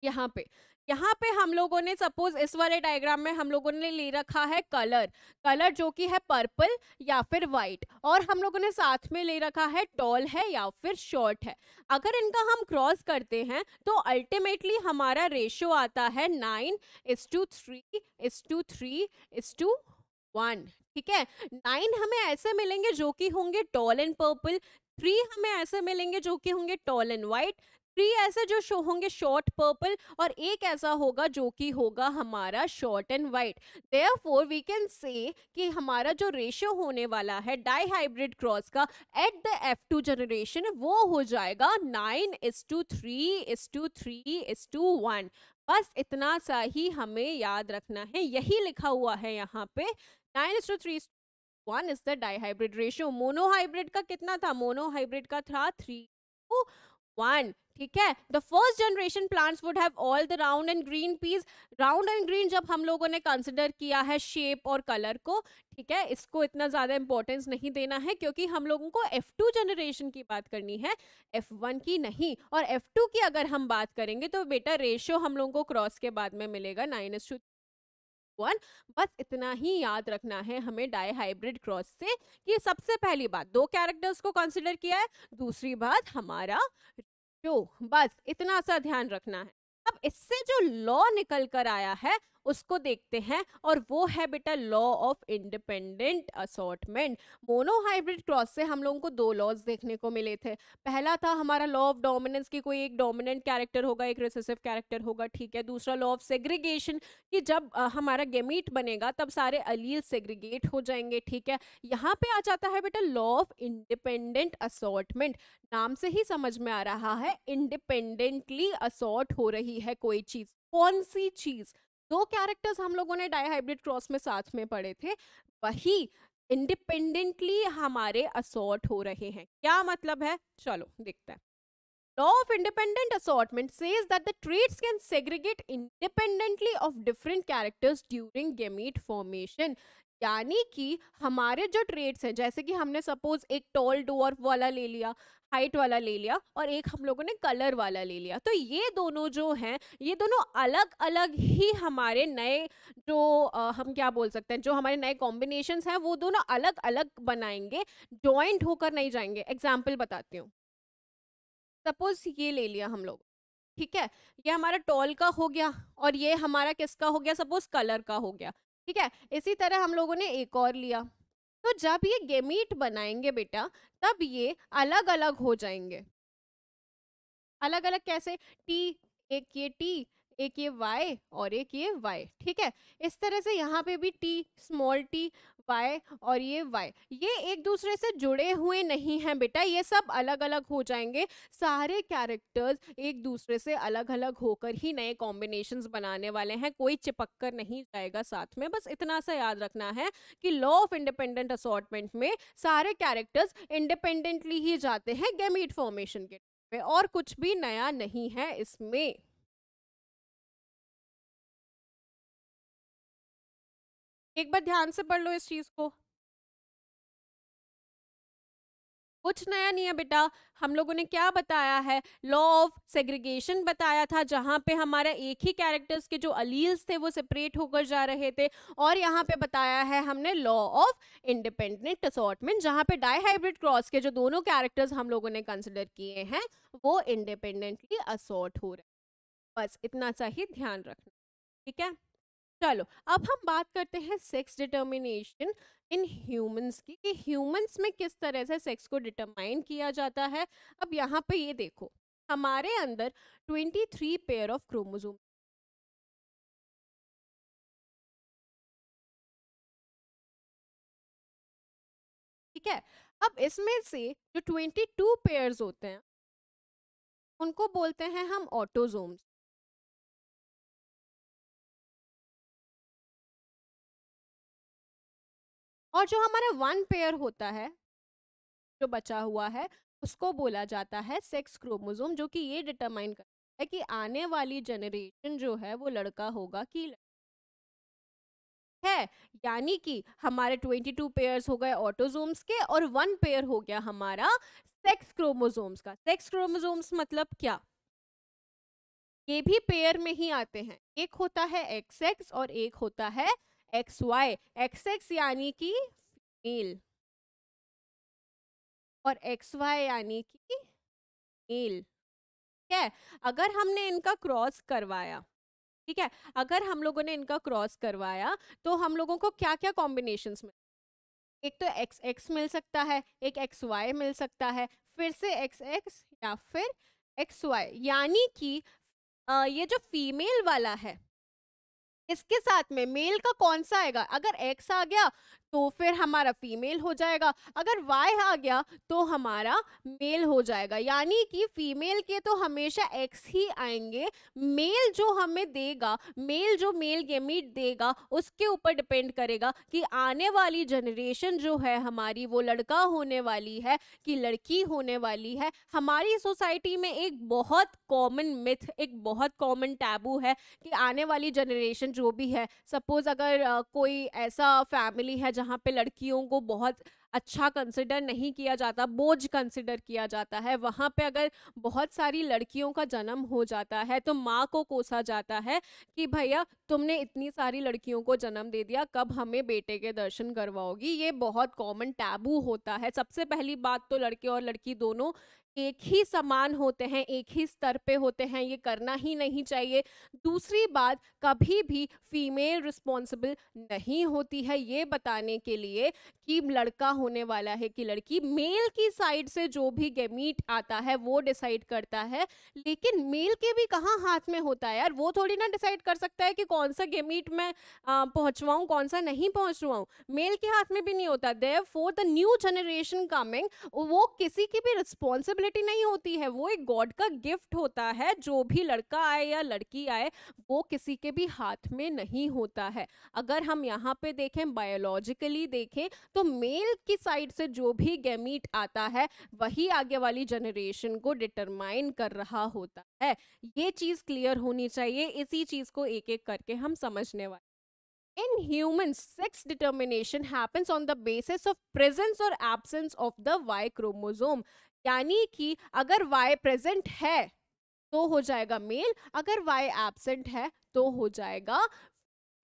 A: यहाँ पे यहाँ पे हम लोगों ने सपोज इस वाले डायग्राम में हम लोगों ने ले रखा है कलर कलर जो कि है पर्पल या फिर वाइट और हम लोगों ने साथ में ले रखा है टॉल है या फिर शॉर्ट है अगर इनका हम क्रॉस करते हैं तो अल्टीमेटली हमारा रेशियो आता है nine is to three is to three is to one ठीक है नाइन हमें ऐसे मिलेंगे जो कि होंगे टॉल एंड पर्पल थ्री हमें ऐसे मिलेंगे जो कि होंगे टॉल एंड वाइट थ्री ऐसे जो शो होंगे शॉर्ट पर्पल और एक ऐसा होगा जो कि होगा हमारा short and white therefore we can say कि हमारा जो रेशियो होने वाला है डाई हाइब्रिड क्रॉस का at the F two generation वो हो जाएगा nine is to three is to three is to one बस इतना सा ही हमें याद रखना है यही लिखा हुआ है यहाँ पे nine is to three one is the dihybrid ratio monohybrid का कितना था मोनोहाइब्रिड का था थ्री टू वन ठीक है the first generation plants would have all the round and green peas round and green जब हम लोगों ने कंसिडर किया है शेप और कलर को ठीक है इसको इतना ज़्यादा इंपॉर्टेंस नहीं देना है क्योंकि हम लोगों को F2 जनरेशन की बात करनी है F1 की नहीं और F2 की अगर हम बात करेंगे तो बेटा रेशियो हम लोगों को क्रॉस के बाद में मिलेगा नाइन एस टू वन बस इतना ही याद रखना है हमें डाई हाइब्रिड क्रॉस से कि सबसे पहली बात दो कैरेक्टर्स को कंसिडर किया है दूसरी बात हमारा टू बस इतना सा ध्यान रखना है अब इससे जो लॉ निकल कर आया है उसको देखते हैं और वो है बेटा law of independent assortment monohybrid cross से हम लोगों को दो लॉज देखने को मिले थे पहला था हमारा लॉ ऑफ डोमिनेंस की कोई एक डोमिनेंट कैरेक्टर होगा एक रिसेसिव कैरेक्टर होगा ठीक है दूसरा लॉ ऑफ सेग्रीगेशन कि जब आ, हमारा गेमीट बनेगा तब सारे अलील सेग्रीगेट हो जाएंगे ठीक है यहाँ पे आ जाता है बेटा लॉ ऑफ इंडिपेंडेंट असॉटमेंट नाम से ही समझ में आ रहा है इंडिपेंडेंटली असॉर्ट हो रही है कोई चीज़ कौन सी चीज़ दो कैरेक्टर्स हम लोगों ने डाईहाइब्रिड क्रॉस में साथ में पढ़े थे वही इंडिपेंडेंटली हमारे असॉर्ट हो रहे हैं क्या मतलब है चलो देखते हैं law of independent assortment says that the traits can segregate independently of different characters during gamete formation यानी कि हमारे जो ट्रेड्स हैं जैसे कि हमने सपोज एक टॉल डोअर वाला ले लिया हाइट वाला ले लिया और एक हम लोगों ने कलर वाला ले लिया तो ये दोनों जो हैं ये दोनों अलग अलग ही हमारे नए जो आ, हम क्या बोल सकते हैं जो हमारे नए कॉम्बिनेशंस हैं वो दोनों अलग अलग बनाएंगे जॉइंट होकर नहीं जाएंगे एग्जाम्पल बताती हूँ सपोज ये ले लिया हम लोग ठीक है ये हमारा टॉल का हो गया और ये हमारा किसका हो गया सपोज कलर का हो गया ठीक है इसी तरह हम लोगों ने एक और लिया तो जब ये गेमीट बनाएंगे बेटा तब ये अलग अलग हो जाएंगे अलग अलग कैसे टी एक ये टी एक ये y और एक ये y ठीक है इस तरह से यहाँ पे भी t स्मॉल t y और ये y ये एक दूसरे से जुड़े हुए नहीं हैं बेटा ये सब अलग अलग हो जाएंगे सारे कैरेक्टर्स एक दूसरे से अलग अलग होकर ही नए कॉम्बिनेशन बनाने वाले हैं कोई चिपक कर नहीं जाएगा साथ में बस इतना सा याद रखना है कि लॉ ऑफ इंडिपेंडेंट असॉटमेंट में सारे कैरेक्टर्स इंडिपेंडेंटली ही जाते हैं गेमीट फॉर्मेशन के
B: और कुछ भी नया नहीं है इसमें एक बार ध्यान से पढ़ लो इस चीज को कुछ नया नहीं है बेटा हम लोगों ने क्या बताया
A: है लॉ ऑफ सेग्रीगेशन बताया था जहां पे हमारे एक ही कैरेक्टर्स के जो अलील्स थे वो सेपरेट होकर जा रहे थे और यहाँ पे बताया है हमने लॉ ऑफ इंडिपेंडेंट असॉटमेंट जहाँ पे डाईहाइब्रिड क्रॉस के जो दोनों कैरेक्टर्स हम लोगों ने कंसिडर किए हैं वो इंडिपेंडेंटली असॉट हो रहे बस इतना सा ही ध्यान रखना ठीक है चलो अब हम बात करते हैं सेक्स डिटर्मिनेशन इन ह्यूमंस की कि ह्यूमंस में किस तरह से सेक्स को डिटरमाइन किया जाता है अब यहाँ पे ये देखो
B: हमारे अंदर 23 पेयर ऑफ क्रोमोजोम ठीक है अब इसमें से जो 22 पेयर होते हैं उनको बोलते हैं हम ऑटोजोम्स और जो हमारा वन पेयर होता है जो बचा हुआ है उसको बोला जाता है सेक्स
A: क्रोमोजोम जो कि ये डिटरमाइन कर है कि आने वाली जनरेशन जो है वो लड़का होगा कि है यानी कि हमारे 22 पेयर्स हो गए ऑटोजोम्स के और वन पेयर हो गया हमारा सेक्स क्रोमोजोम्स का सेक्स क्रोमोजोम्स मतलब क्या ये भी पेयर में ही आते हैं एक होता है एक्स एक्स और एक होता है एक्स वाई एक्स एक्स यानी कि फीमेल
B: और एक्स वाई यानी कि मेल ठीक है अगर हमने इनका क्रॉस करवाया ठीक है अगर
A: हम लोगों ने इनका क्रॉस करवाया तो हम लोगों को क्या क्या कॉम्बिनेशन मिल एक तो एक्स एक्स मिल सकता है एक एक्स वाई मिल सकता है फिर से एक्स एक्स या फिर एक्स वाई यानी कि ये जो फीमेल वाला है इसके साथ में मेल का कौन सा आएगा अगर एक्स आ गया तो फिर हमारा फीमेल हो जाएगा अगर वाई आ गया तो हमारा मेल हो जाएगा यानी कि फीमेल के तो हमेशा एक्स ही आएंगे मेल जो हमें देगा मेल जो मेल गेमीट देगा उसके ऊपर डिपेंड करेगा कि आने वाली जनरेशन जो है हमारी वो लड़का होने वाली है कि लड़की होने वाली है हमारी सोसाइटी में एक बहुत कॉमन मिथ एक बहुत कॉमन टैबू है कि आने वाली जनरेशन जो भी है सपोज अगर कोई ऐसा फैमिली है जहाँ पे लड़कियों को बहुत अच्छा कंसिडर नहीं किया जाता बोझ कंसिडर किया जाता है वहाँ पे अगर बहुत सारी लड़कियों का जन्म हो जाता है तो माँ को कोसा जाता है कि भैया तुमने इतनी सारी लड़कियों को जन्म दे दिया कब हमें बेटे के दर्शन करवाओगी ये बहुत कॉमन टैबू होता है सबसे पहली बात तो लड़के और लड़की दोनों एक ही समान होते हैं एक ही स्तर पे होते हैं ये करना ही नहीं चाहिए दूसरी बात कभी भी फीमेल रिस्पॉन्सिबल नहीं होती है ये बताने के लिए कि लड़का होने वाला है कि लड़की मेल की साइड से जो भी गेमीट आता है वो डिसाइड करता है लेकिन मेल के भी कहाँ हाथ में होता है यार वो थोड़ी ना डिसाइड कर सकता है कि कौन सा गेमीट मैं पहुँचवाऊँ कौन सा नहीं पहुँचवाऊँ मेल के हाथ में भी नहीं होता they've for the new generation coming वो किसी की भी रिस्पॉन्सिबिलिटी रिस्पॉन्सिबिलिटी नहीं होती है वो एक गॉड का गिफ्ट होता है जो भी लड़का आए या लड़की आए वो किसी के भी हाथ में नहीं होता है अगर हम यहाँ पे देखें बायोलॉजिकली देखें तो मेल की साइड से जो भी गैमीट आता है वही आगे वाली जनरेशन को डिटरमाइन कर रहा होता है ये चीज़ क्लियर होनी चाहिए इसी चीज़ को एक एक करके हम समझने वाले in humans sex determination happens on the basis of presence or absence of the y chromosome यानी कि अगर y प्रेजेंट है तो हो जाएगा मेल अगर y एबसेंट है तो हो जाएगा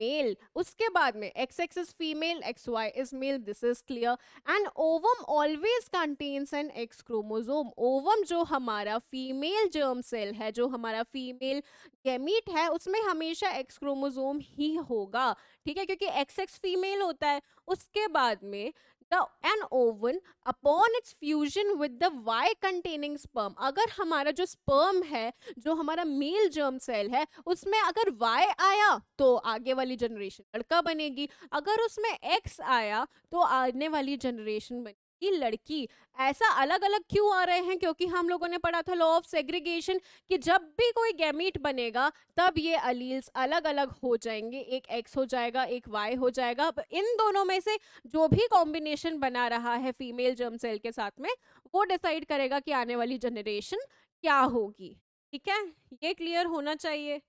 A: मेल उसके बाद में X X is female X Y is male this is clear and ovum always contains an X chromosome ovum जो हमारा फीमेल जर्म सेल है जो हमारा फीमेल गेमीट है उसमें हमेशा एक्स क्रोमोजोम ही होगा ठीक है क्योंकि एक्स एक्स फीमेल होता है उसके बाद में the an oven upon its fusion with the y containing sperm अगर हमारा जो स्पर्म है जो हमारा मेल जर्म सेल है उसमें अगर वाई आया तो आगे वाली जनरेशन लड़का बनेगी अगर उसमें एक्स आया तो आने वाली जनरेशन बनेगी कि लड़की ऐसा अलग अलग क्यों आ रहे हैं क्योंकि हम लोगों ने पढ़ा था लॉ ऑफ सेग्रीगेशन कि जब भी कोई गैमीट बनेगा तब ये अलील्स अलग अलग हो जाएंगे एक एक्स हो जाएगा एक वाई हो जाएगा इन दोनों में से जो भी कॉम्बिनेशन बना रहा है फीमेल जर्म सेल के साथ में वो डिसाइड करेगा कि आने वाली जनरेशन क्या होगी ठीक है ये क्लियर होना चाहिए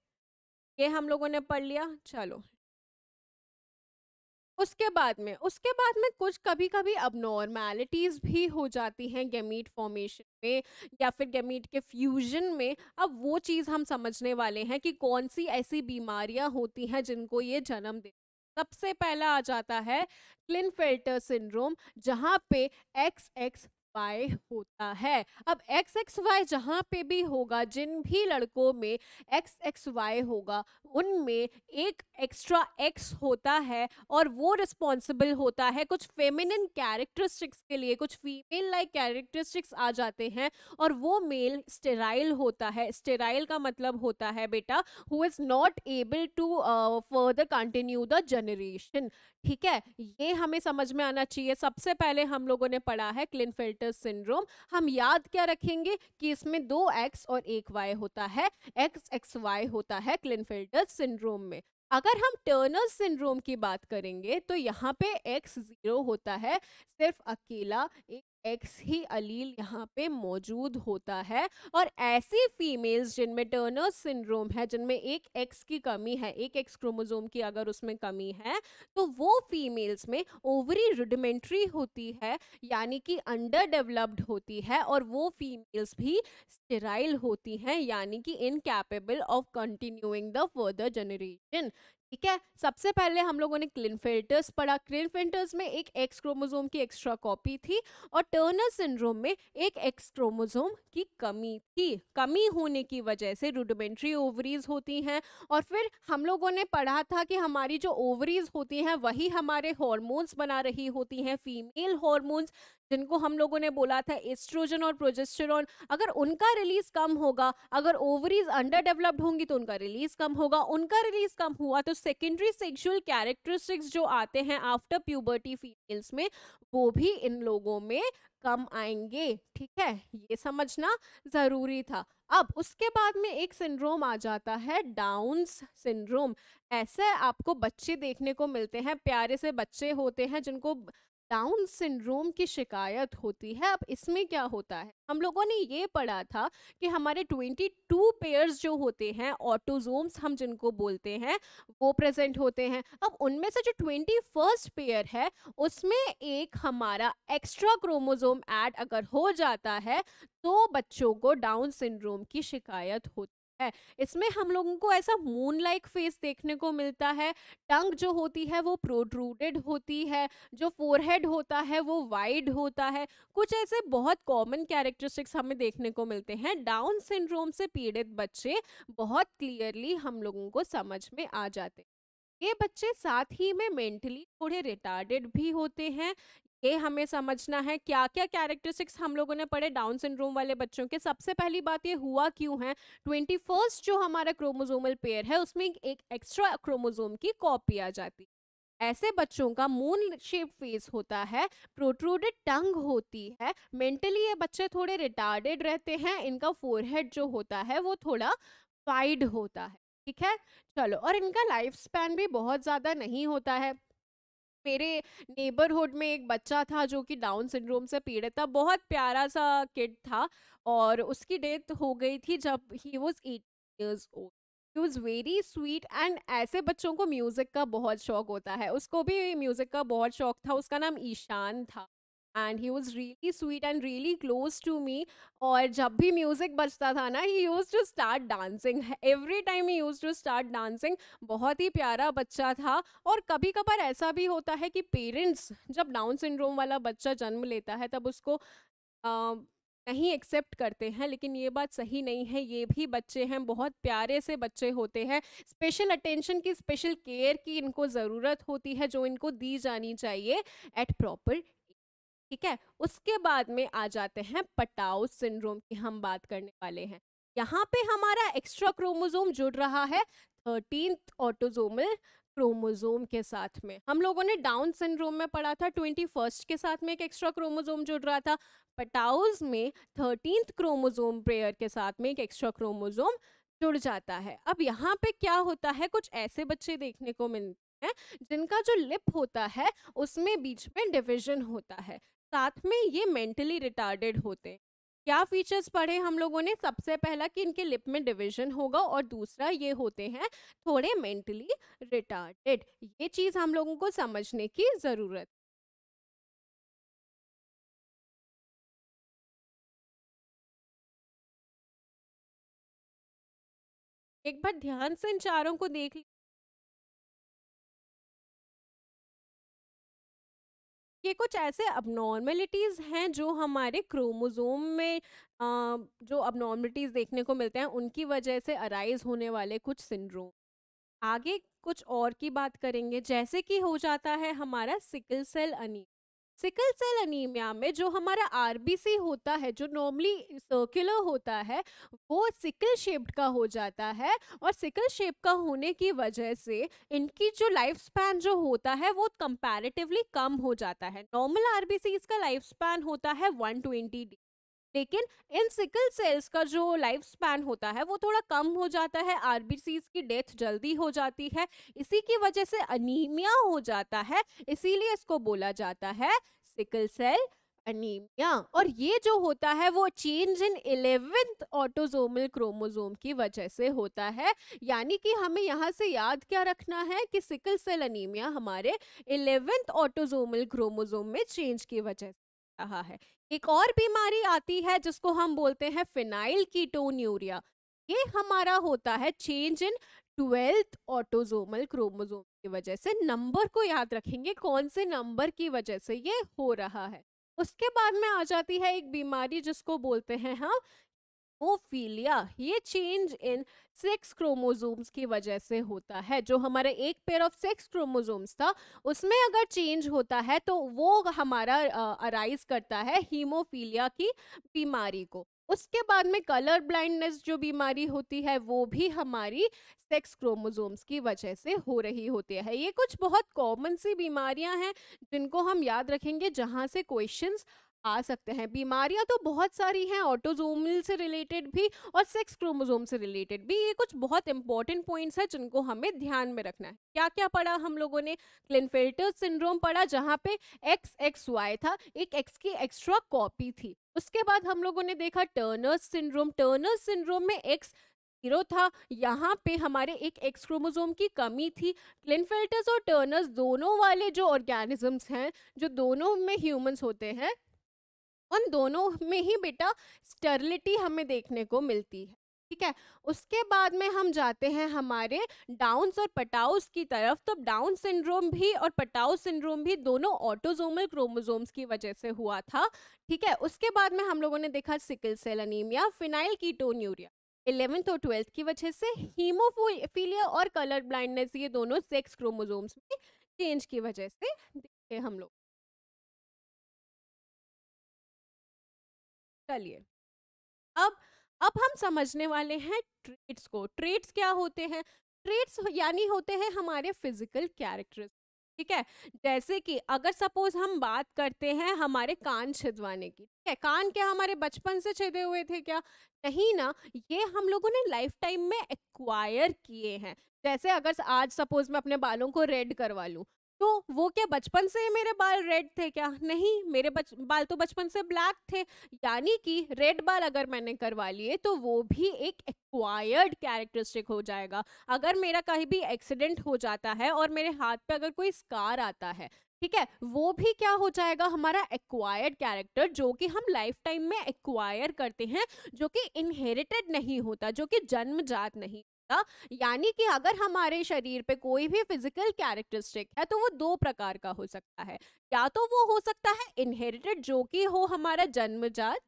A: ये हम लोगों ने पढ़ लिया चलो उसके बाद में उसके बाद में कुछ कभी कभी अब नॉर्मैलिटीज़ भी हो जाती हैं गेमीट फॉर्मेशन में या फिर गेमीट के फ्यूजन में अब वो चीज़ हम समझने वाले हैं कि कौन सी ऐसी बीमारियां होती हैं जिनको ये जन्म दे सबसे पहला आ जाता है फिल्टर सिंड्रोम जहाँ पे एक्स एक्स y होता है अब एक्स एक्स वाई जहाँ पे भी होगा जिन भी लड़कों में एक्स एक्स वाई होगा उनमें एक एक्स्ट्रा एक्स होता है और वो रिस्पॉन्सिबल होता है कुछ फेमिनिन कैरेक्टरिस्टिक्स के लिए कुछ फीमेल लाइक कैरेक्टरिस्टिक्स आ जाते हैं और वो मेल स्टेराइल होता है स्टेराइल का मतलब होता है बेटा who is not able to further continue the generation ठीक है ये हमें समझ में आना चाहिए सबसे पहले हम लोगों ने पढ़ा है क्लिनफिल्टर डिसऑर्डर सिंड्रोम हम याद क्या रखेंगे कि इसमें दो एक्स और एक वाई होता है एक्स एक्स वाई होता है क्लिनफिल्टर सिंड्रोम में अगर हम टर्नर सिंड्रोम की बात करेंगे तो यहाँ पे एक्स जीरो होता है सिर्फ अकेला एक एक्स ही अलील यहाँ पे मौजूद होता है और ऐसी फीमेल्स जिनमें टर्नर सिंड्रोम है जिनमें एक एक्स की कमी है एक एक्स क्रोमोजोम की अगर उसमें कमी है तो वो फीमेल्स में ओवरी रुडिमेंट्री होती है यानी कि अंडर डेवलप्ड होती है और वो फीमेल्स भी स्टेराइल होती हैं यानी कि incapable of continuing the further generation ठीक है सबसे पहले हम लोगों ने क्लिन फिल्टर्स पढ़ा क्लिन फिल्टर्स में एक एक्स क्रोमोजोम की एक्स्ट्रा कॉपी थी और टर्नर सिंड्रोम में एक एक्स क्रोमोजोम की कमी थी कमी होने की वजह से रूडमेंट्री ओवरीज होती हैं और फिर हम लोगों ने पढ़ा था कि हमारी जो ओवरीज होती हैं वही हमारे हॉर्मोन्स बना रही होती हैं फीमेल हॉर्मोन्स जिनको हम लोगों ने बोला था एस्ट्रोजन और प्रोजेस्टेरॉन अगर उनका रिलीज कम होगा अगर ओवरीज अंडर डेवलप्ड होंगी तो उनका रिलीज कम होगा उनका रिलीज कम हुआ तो सेकेंडरी सेक्सुअल कैरेक्टरिस्टिक्स जो आते हैं आफ्टर प्यूबर्टी फीमेल्स में वो भी इन लोगों में कम आएंगे ठीक है ये समझना ज़रूरी था अब उसके बाद में एक सिंड्रोम आ जाता है डाउन्स सिंड्रोम ऐसे आपको बच्चे देखने को मिलते हैं प्यारे से बच्चे होते हैं जिनको डाउन सिंड्रोम की शिकायत होती है अब इसमें क्या होता है हम लोगों ने ये पढ़ा था कि हमारे 22 पेयर्स जो होते हैं ऑटोजोम्स हम जिनको बोलते हैं वो प्रेजेंट होते हैं अब उनमें से जो ट्वेंटी फर्स्ट पेयर है उसमें एक हमारा एक्स्ट्रा क्रोमोजोम ऐड अगर हो जाता है तो बच्चों को डाउन सिंड्रोम की शिकायत होती है इसमें हम लोगों को ऐसा मून लाइक फेस देखने को मिलता है टंग जो होती है वो प्रोट्रूडेड होती है जो फोरहेड होता है वो वाइड होता है कुछ ऐसे बहुत कॉमन कैरेक्टरिस्टिक्स हमें देखने को मिलते हैं डाउन सिंड्रोम से पीड़ित बच्चे बहुत क्लियरली हम लोगों को समझ में आ जाते हैं ये बच्चे साथ ही में मेंटली थोड़े रिटार्डेड भी होते हैं ये हमें समझना है क्या क्या कैरेक्टरिस्टिक्स हम लोगों ने पढ़े डाउन सिंड्रोम वाले बच्चों के सबसे पहली बात ये हुआ क्यों है ट्वेंटी फर्स्ट जो हमारा क्रोमोजोमल पेयर है उसमें एक एक्स्ट्रा क्रोमोजोम की कॉपी आ जाती है ऐसे बच्चों का मून शेप फेस होता है प्रोट्रूडेड टंग होती है मेंटली ये बच्चे थोड़े रिटार्डेड रहते हैं इनका फोरहेड जो होता है वो थोड़ा वाइड होता है ठीक है चलो और इनका लाइफ स्पैन भी बहुत ज़्यादा नहीं होता है मेरे नेबरहुड में एक बच्चा था जो कि डाउन सिंड्रोम से पीड़ित था बहुत प्यारा सा किड था और उसकी डेथ हो गई थी जब he was eight years old he was very sweet and ऐसे बच्चों को म्यूज़िक का बहुत शौक होता है उसको भी म्यूज़िक का बहुत शौक था उसका नाम ईशान था and he was really sweet and really close to me और जब भी म्यूज़िक बजता था ना he used to start dancing every time he used to start dancing बहुत ही प्यारा बच्चा था और कभी कभार ऐसा भी होता है कि पेरेंट्स जब डाउन सिंड्रोम वाला बच्चा जन्म लेता है तब उसको आ, नहीं एक्सेप्ट करते हैं लेकिन ये बात सही नहीं है ये भी बच्चे हैं बहुत प्यारे से बच्चे होते हैं स्पेशल अटेंशन की स्पेशल केयर की इनको ज़रूरत होती है जो इनको दी जानी चाहिए एट प्रॉपर ठीक है उसके बाद में आ जाते हैं पटाओ सिंड्रोम की हम बात करने वाले हैं यहाँ पे हमारा एक्स्ट्रा क्रोमोजोम जुड़ रहा है थर्टीन ऑटोजोमल क्रोमोजोम के साथ में हम लोगों ने डाउन सिंड्रोम में पढ़ा था ट्वेंटी फर्स्ट के साथ में एक एक्स्ट्रा क्रोमोजोम जुड़ रहा था पटाउज में थर्टीन क्रोमोजोम प्रेयर के साथ में एक एक्स्ट्रा क्रोमोजोम जुड़ जाता है अब यहाँ पे क्या होता है कुछ ऐसे बच्चे देखने को मिलते हैं जिनका जो लिप होता है उसमें बीच में डिविजन होता है साथ में ये मेंटली रिटार्डेड होते हैं क्या फीचर्स पढ़े हम लोगों ने सबसे पहला कि इनके लिप में डिवीजन होगा और दूसरा ये होते हैं थोड़े मेंटली
B: रिटार्डेड ये चीज़ हम लोगों को समझने की ज़रूरत एक बार ध्यान से इन चारों को देख ली ये कुछ ऐसे
A: अबनॉर्मेलिटीज़ हैं जो हमारे क्रोमोज़ोम में आ, जो अबनॉर्मलिटीज़ देखने को मिलते हैं उनकी वजह से अराइज होने वाले कुछ सिंड्रोम आगे कुछ और की बात करेंगे जैसे कि हो जाता है हमारा सिकल सेल अनी सिकल सेल अनीमिया में जो हमारा आरबीसी होता है जो नॉर्मली सर्कुलर होता है वो सिकल शेप्ड का हो जाता है और सिकल शेप का होने की वजह से इनकी जो लाइफ स्पैन जो होता है वो कंपैरेटिवली कम हो जाता है नॉर्मल आरबीसी इसका लाइफ स्पैन होता है 120 ट्वेंटी लेकिन इन सिकल सेल्स का जो लाइफ स्पैन होता है वो थोड़ा कम हो जाता है आर की डेथ जल्दी हो जाती है इसी की वजह से अनीमिया हो जाता है इसीलिए इसको बोला जाता है सिकल सेल अनीमिया और ये जो होता है वो change in eleventh autosomal chromosome की वजह से होता है यानी कि हमें यहाँ से याद क्या रखना है कि सिकल सेल अनीमिया हमारे इलेवेंथ ऑटोजोमल क्रोमोजोम में चेंज की वजह से रहा है एक और बीमारी आती है जिसको हम बोलते हैं फिनाइल कीटोन यूरिया ये हमारा होता है change in twelfth autosomal chromosome की वजह से नंबर को याद रखेंगे कौन से नंबर की वजह से ये हो रहा है उसके बाद में आ जाती है एक बीमारी जिसको बोलते हैं हम हिमोफीलिया ये चेंज इन सेक्स क्रोमोजोम्स की वजह से होता है जो हमारे एक पेयर ऑफ सेक्स क्रोमोजोम्स था उसमें अगर चेंज होता है तो वो हमारा अराइज करता है हीमोफीलिया की बीमारी को उसके बाद में कलर ब्लाइंडनेस जो बीमारी होती है वो भी हमारी सेक्स क्रोमोजोम्स की वजह से हो रही होती है ये कुछ बहुत कॉमन सी बीमारियां हैं जिनको हम याद रखेंगे जहाँ से क्वेश्चंस आ सकते हैं बीमारियां तो बहुत सारी हैं ऑटोजोमल से रिलेटेड भी और सेक्स क्रोमोजोम से रिलेटेड भी ये कुछ बहुत इंपॉर्टेंट पॉइंट्स हैं जिनको हमें ध्यान में रखना है क्या क्या पढ़ा हम लोगों ने क्लिनफिल्टर सिंड्रोम पढ़ा जहाँ पे एक्स एक्स वाई था एक एक्स की एक्स्ट्रा कॉपी थी उसके बाद हम लोगों ने देखा टर्नर्स सिंड्रोम टर्नर्स सिंड्रोम में एक्स जीरो था यहाँ पे हमारे एक एक्स क्रोमोजोम की कमी थी क्लिनफिल्टर्स और टर्नर्स दोनों वाले जो ऑर्गेनिजम्स हैं जो दोनों में ह्यूमंस होते हैं उन दोनों में ही बेटा स्टर्लिटी हमें देखने को मिलती है ठीक है उसके बाद में हम जाते हैं हमारे डाउन्स और पटाउस की तरफ तो डाउन सिंड्रोम भी और पटाउस सिंड्रोम भी दोनों ऑटोजोमल क्रोमोजोम्स की वजह से हुआ था ठीक है उसके बाद में हम लोगों ने देखा sickle cell anaemia phenylketonuria eleventh और ट्वेल्थ की वजह से हीमोफोफीलिया और कलर ब्लाइंडनेस ये दोनों सेक्स
B: क्रोमोजोम्स में चेंज की वजह से देखे हम लोग चलिए अब अब हम
A: समझने वाले हैं ट्रेट्स को ट्रेट्स क्या होते हैं ट्रेट्स यानी होते हैं हमारे फिजिकल कैरेक्टरिस्टिक ठीक है जैसे कि अगर सपोज हम बात करते हैं हमारे कान छिदवाने की ठीक है कान क्या हमारे बचपन से छिदे हुए थे क्या नहीं ना ये हम लोगों ने लाइफ टाइम में एक्वायर किए हैं जैसे अगर आज सपोज मैं अपने बालों को रेड करवा लूँ तो वो क्या बचपन से ही मेरे बाल रेड थे क्या नहीं मेरे बच बाल तो बचपन से ब्लैक थे यानी कि रेड बाल अगर मैंने करवा लिए तो वो भी एक एक्वायर्ड कैरेक्टरिस्टिक हो जाएगा अगर मेरा कहीं भी एक्सीडेंट हो जाता है और मेरे हाथ पे अगर कोई स्कार आता है ठीक है वो भी क्या हो जाएगा हमारा एक्वायर्ड कैरेक्टर जो कि हम लाइफ टाइम में एक्वायर करते हैं जो कि इनहेरिटेड नहीं होता जो कि जन्मजात नहीं सकता यानी कि अगर हमारे शरीर पे कोई भी फिजिकल कैरेक्टरिस्टिक है तो वो दो प्रकार का हो सकता है या तो वो हो सकता है इनहेरिटेड जो कि हो हमारा जन्मजात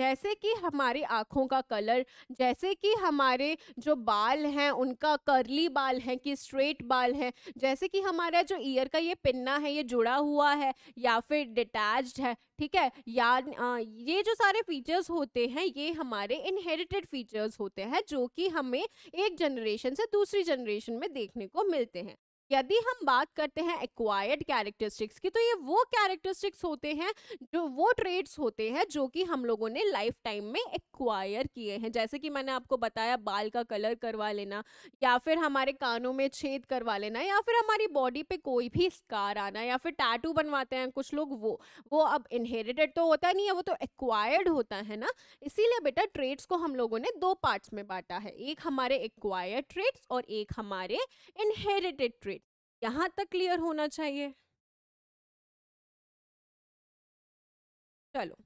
A: जैसे कि हमारी आँखों का कलर जैसे कि हमारे जो बाल हैं उनका करली बाल हैं कि स्ट्रेट बाल हैं जैसे कि हमारा जो ईयर का ये पिन्ना है ये जुड़ा हुआ है या फिर डिटैच है ठीक है या ये जो सारे फीचर्स होते हैं ये हमारे इनहेरिटेड फीचर्स होते हैं जो कि हमें एक जनरेशन से दूसरी जनरेशन में देखने को मिलते हैं यदि हम बात करते हैं एक्वायर्ड कैरेक्टरिस्टिक्स की तो ये वो कैरेक्टरिस्टिक्स होते हैं जो वो ट्रेड्स होते हैं जो कि हम लोगों ने लाइफ टाइम में एक्वायर किए हैं जैसे कि मैंने आपको बताया बाल का कलर करवा लेना या फिर हमारे कानों में छेद करवा लेना या फिर हमारी बॉडी पे कोई भी स्कार आना या फिर टैटू बनवाते हैं कुछ लोग वो वो अब इनहेरिटेड तो होता नहीं है वो तो एक्वायर्ड होता है ना इसीलिए बेटा ट्रेड्स को हम लोगों ने दो पार्ट्स में बांटा है एक हमारे एक्वायर्ड ट्रेड्स और एक हमारे इनहेरिटेड ट्रेड यहाँ तक क्लियर होना
B: चाहिए चलो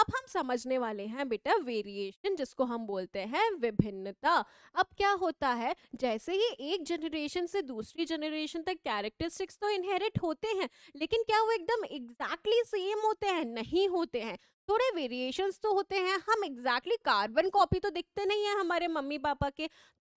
B: अब हम समझने वाले हैं बेटा वेरिएशन जिसको हम बोलते हैं विभिन्नता
A: अब क्या होता है जैसे ही एक जनरेशन से दूसरी जनरेशन तक कैरेक्टरिस्टिक्स तो इनहेरिट होते हैं लेकिन क्या वो एकदम एग्जैक्टली exactly सेम होते हैं नहीं होते हैं थोड़े वेरिएशंस तो होते हैं हम एग्जैक्टली कार्बन कॉपी तो दिखते नहीं है हमारे मम्मी पापा के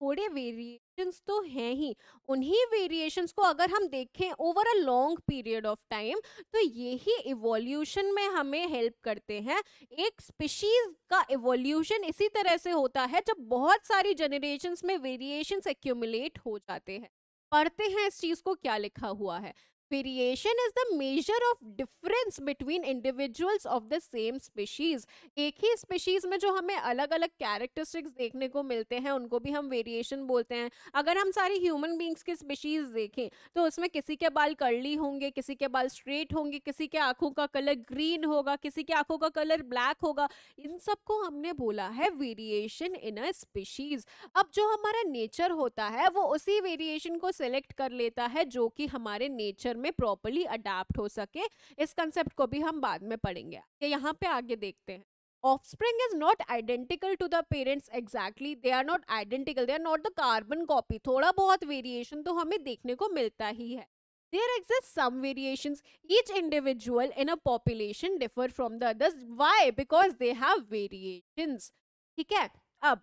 A: थोड़े वेरिएशंस तो हैं ही उन्हीं वेरिएशंस को अगर हम देखें over a long period of time तो यही इवोल्यूशन में हमें हेल्प करते हैं एक स्पीशीज का इवोल्यूशन इसी तरह से होता है जब बहुत सारी जनरेशन में वेरिएशंस एक्यूमुलेट हो जाते हैं पढ़ते हैं इस चीज़ को क्या लिखा हुआ है variation is the major of difference between individuals of the same species एक ही स्पीशीज में जो हमें अलग अलग कैरेक्टरिस्टिक्स देखने को मिलते हैं उनको भी हम वेरिएशन बोलते हैं अगर हम सारी ह्यूमन बींग्स की स्पीशीज देखें तो उसमें किसी के बाल कर्ली होंगे किसी के बाल स्ट्रेट होंगे किसी के आंखों का कलर ग्रीन होगा किसी के आंखों का कलर ब्लैक होगा इन सबको हमने बोला है वेरिएशन इन अ स्पीशीज अब जो हमारा नेचर होता है वो उसी वेरिएशन को सिलेक्ट कर लेता है जो कि हमारे नेचर में प्रॉपरली अडेप्ट हो सके इस कंसेप्ट को भी हम बाद में पढ़ेंगे यहाँ पे आगे देखते हैं offspring is not identical to the parents exactly they are not identical they are not the carbon copy थोड़ा बहुत variation तो हमें देखने को मिलता ही है there exist some variations each individual in a population differ from the others why because they have variations ठीक है अब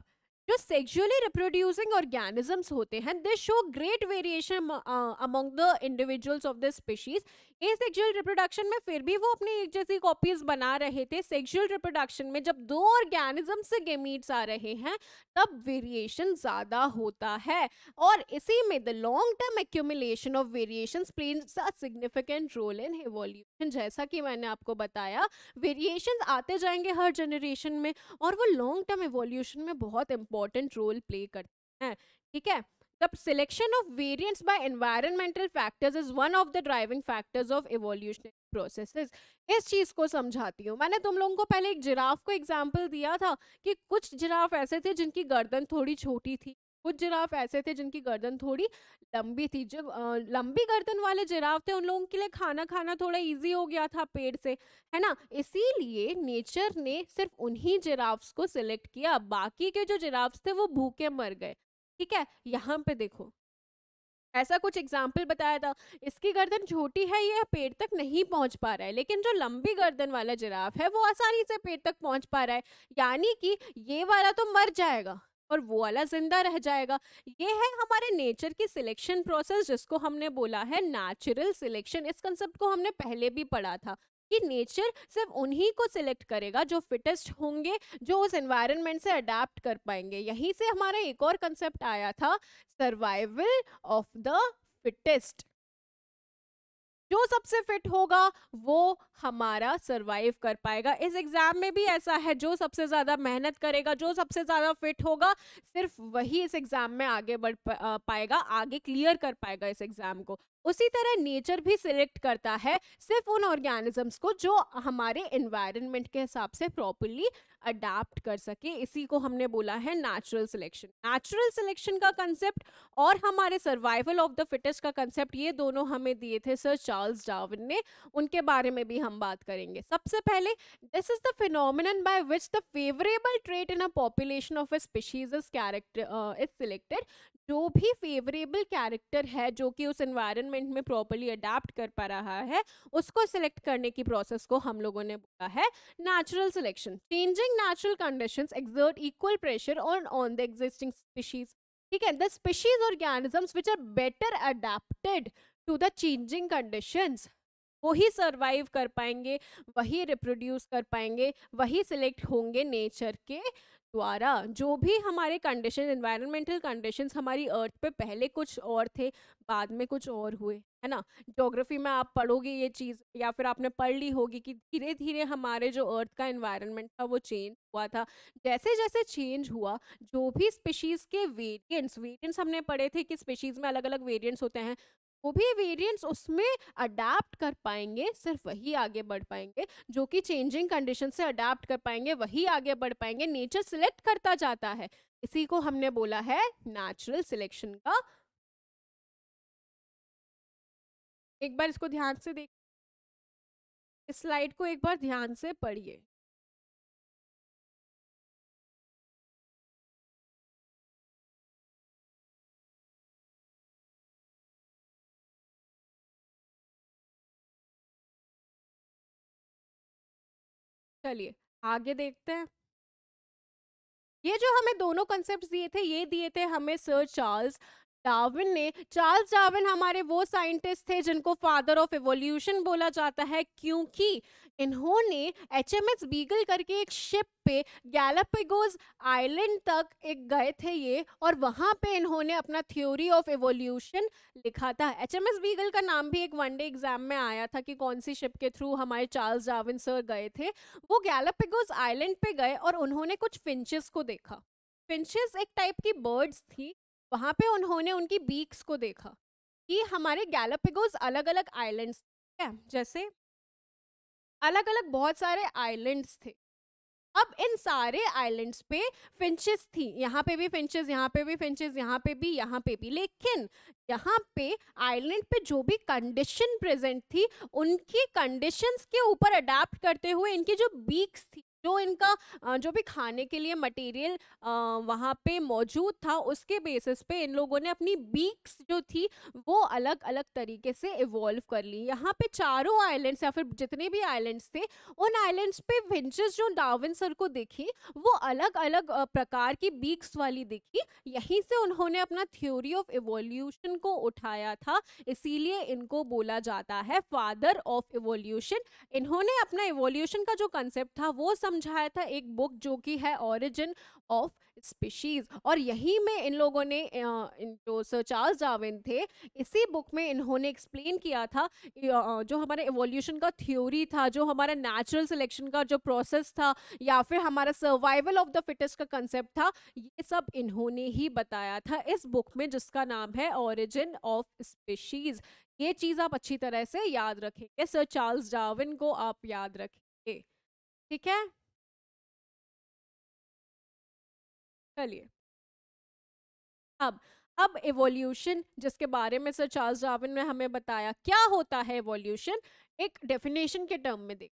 A: जो सेक्सुअली रिप्रोड्यूसिंग ऑर्गेनिजम्स होते हैं they show great variation among the individuals of the species asexual reproduction में फिर भी वो अपनी एक जैसी कॉपीज बना रहे थे सेक्सुअल रिप्रोडक्शन में जब दो ऑर्गेनिज्म से गेमीट्स आ रहे हैं तब वेरिएशन ज़्यादा होता है और इसी में the long term accumulation of variation plays a significant role in evolution जैसा कि मैंने आपको बताया वेरिएशन आते जाएंगे हर जनरेशन में और वो लॉन्ग टर्म इवोल्यूशन में बहुत इंपॉर्टेंट इम्पॉर्टेंट रोल प्ले करते हैं ठीक है the selection of variants by environmental factors is one of the driving factors of evolutionary process इस चीज़ को समझाती हूँ मैंने तुम लोगों को पहले एक जिराफ को एग्जाम्पल दिया था कि कुछ जिराफ ऐसे थे जिनकी गर्दन थोड़ी छोटी थी कुछ जिराफ ऐसे थे जिनकी गर्दन थोड़ी लंबी थी जब लंबी गर्दन वाले जिराफ थे उन लोगों के लिए खाना खाना थोड़ा इजी हो गया था पेड़ से है ना इसीलिए नेचर ने सिर्फ उन्हीं जिराफ्स को सिलेक्ट किया बाकी के जो जिराफ्स थे वो भूखे मर गए ठीक है यहाँ पे देखो ऐसा कुछ एग्जाम्पल बताया था इसकी गर्दन छोटी है यह पेड़ तक नहीं पहुंच पा रहा है लेकिन जो लंबी गर्दन वाला जिराफ है वो आसानी से पेड़ तक पहुंच पा रहा है यानी कि ये वाला तो मर जाएगा और वो वाला जिंदा रह जाएगा ये है हमारे नेचर की सिलेक्शन प्रोसेस जिसको हमने बोला है नेचुरल सिलेक्शन इस कंसेप्ट को हमने पहले भी पढ़ा था कि नेचर सिर्फ उन्हीं को सिलेक्ट करेगा जो फिटेस्ट होंगे जो उस एनवायरनमेंट से अडाप्ट कर पाएंगे यहीं से हमारा एक और कंसेप्ट आया था सर्वाइवल ऑफ द फिटेस्ट जो सबसे फिट होगा वो हमारा सरवाइव कर पाएगा इस एग्जाम में भी ऐसा है जो सबसे ज़्यादा मेहनत करेगा जो सबसे ज़्यादा फिट होगा सिर्फ वही इस एग्जाम में आगे बढ़ पाएगा आगे क्लियर कर पाएगा इस एग्जाम को उसी तरह नेचर भी सिलेक्ट करता है सिर्फ उन ऑर्गेनिजम्स को जो हमारे इन्वायरमेंट के हिसाब से प्रॉपरली अडाप्ट कर सके इसी को हमने बोला है नेचुरल सिलेक्शन नेचुरल सिलेक्शन का कंसेप्ट और हमारे सर्वाइवल ऑफ द फिटेस्ट का कंसेप्ट ये दोनों हमें दिए थे सर चार्ल्स डार्विन ने उनके बारे में भी हम बात करेंगे सबसे पहले this is the phenomenon by which the favourable trait in a population of a species is character is selected जो भी फेवरेबल कैरेक्टर है जो कि उस एनवायरनमेंट में प्रॉपरली अडाप्ट कर पा रहा है उसको सिलेक्ट करने की प्रोसेस को हम लोगों ने बोला है natural selection changing natural condition exert equal pressure on on the existing species ठीक है the species organisms which are better adapted to the changing condition वही सरवाइव कर पाएंगे वही रिप्रोड्यूस कर पाएंगे वही सिलेक्ट होंगे नेचर के द्वारा जो भी हमारे कंडीशन इन्वायरमेंटल कंडीशंस हमारी अर्थ पे पहले कुछ और थे बाद में कुछ और हुए है ना जोग्राफी में आप पढ़ोगे ये चीज़ या फिर आपने पढ़ ली होगी कि धीरे धीरे हमारे जो अर्थ का इन्वायरमेंट था वो चेंज हुआ था जैसे जैसे चेंज हुआ जो भी स्पीशीज़ के वेरिएंट्स वेरिएंट्स हमने पढ़े थे कि स्पीशीज़ में अलग अलग वेरिएंट्स होते हैं वो भी वेरिएंट्स उसमें अडाप्ट कर पाएंगे सिर्फ वही आगे बढ़ पाएंगे जो कि चेंजिंग कंडीशन से अडाप्ट कर पाएंगे वही आगे बढ़ पाएंगे नेचर सिलेक्ट करता जाता है इसी को हमने बोला है
B: नेचुरल सिलेक्शन का एक बार इसको ध्यान से देख इस स्लाइड को एक बार ध्यान से पढ़िए चलिए आगे देखते हैं ये जो हमें दोनों कंसेप्ट दिए थे ये दिए
A: थे हमें सर चार्ल्स डार्विन ने चार्ल्स डार्विन हमारे वो साइंटिस्ट थे जिनको फादर ऑफ एवोल्यूशन बोला जाता है क्योंकि इन्होंने एच एम एस बीगल करके एक शिप पे गैलापेगोज आइलैंड तक एक गए थे ये और वहाँ पे इन्होंने अपना थ्योरी ऑफ एवोल्यूशन लिखा था एच एम एस बीगल का नाम भी एक वनडे एग्जाम में आया था कि कौन सी शिप के थ्रू हमारे चार्ल्स जाविन सर गए थे वो गैलापेगोज आइलैंड पे गए और उन्होंने कुछ फिंचेस को देखा फिंचेस एक टाइप की बर्ड्स थी वहाँ पे उन्होंने उनकी बीक्स को देखा कि हमारे गैलापेगोज अलग अलग आइलैंड्स जैसे अलग अलग बहुत सारे आइलैंड्स थे अब इन सारे आइलैंड्स पे फिंचेस थी यहाँ पे भी फिंचेस यहाँ पे भी फिंचेस यहाँ पे भी यहाँ पे भी लेकिन यहाँ पे आइलैंड पे जो भी कंडीशन प्रेजेंट थी उनकी कंडीशंस के ऊपर अडाप्ट करते हुए इनकी जो बीक्स थी जो इनका जो भी खाने के लिए मटेरियल वहाँ पे मौजूद था उसके बेसिस पे इन लोगों ने अपनी बीक्स जो थी वो अलग अलग तरीके से इवॉल्व कर ली यहाँ पे चारों आइलैंड्स या फिर जितने भी आइलैंड्स थे उन आइलैंड्स पे विंचेस जो डाविन सर को दिखी वो अलग अलग प्रकार की बीक्स वाली दिखी यहीं से उन्होंने अपना थ्योरी ऑफ इवोल्यूशन को उठाया था इसीलिए इनको बोला जाता है फादर ऑफ इवोल्यूशन इन्होंने अपना इवोल्यूशन का जो कंसेप्ट था वो समझ समझाया था एक बुक जो कि है ओरिजिन ऑफ स्पीशीज और यही में इन लोगों ने जो सर चार्ल्स डार्विन थे इसी बुक में इन्होंने एक्सप्लेन किया था जो हमारे एवोल्यूशन का थ्योरी था जो हमारा नेचुरल सिलेक्शन का जो प्रोसेस था या फिर हमारा सर्वाइवल ऑफ द फिटेस्ट का कंसेप्ट था ये सब इन्होंने ही बताया था इस बुक में जिसका नाम है ओरिजिन ऑफ स्पीशीज ये चीज़ आप अच्छी
B: तरह से याद रखेंगे सर चार्ल्स डार्विन को आप याद रखेंगे ठीक है चलिए अब अब एवोल्यूशन जिसके बारे में सर चार्ल्स डार्विन ने हमें बताया क्या
A: होता है एवोल्यूशन एक डेफिनेशन के टर्म में देख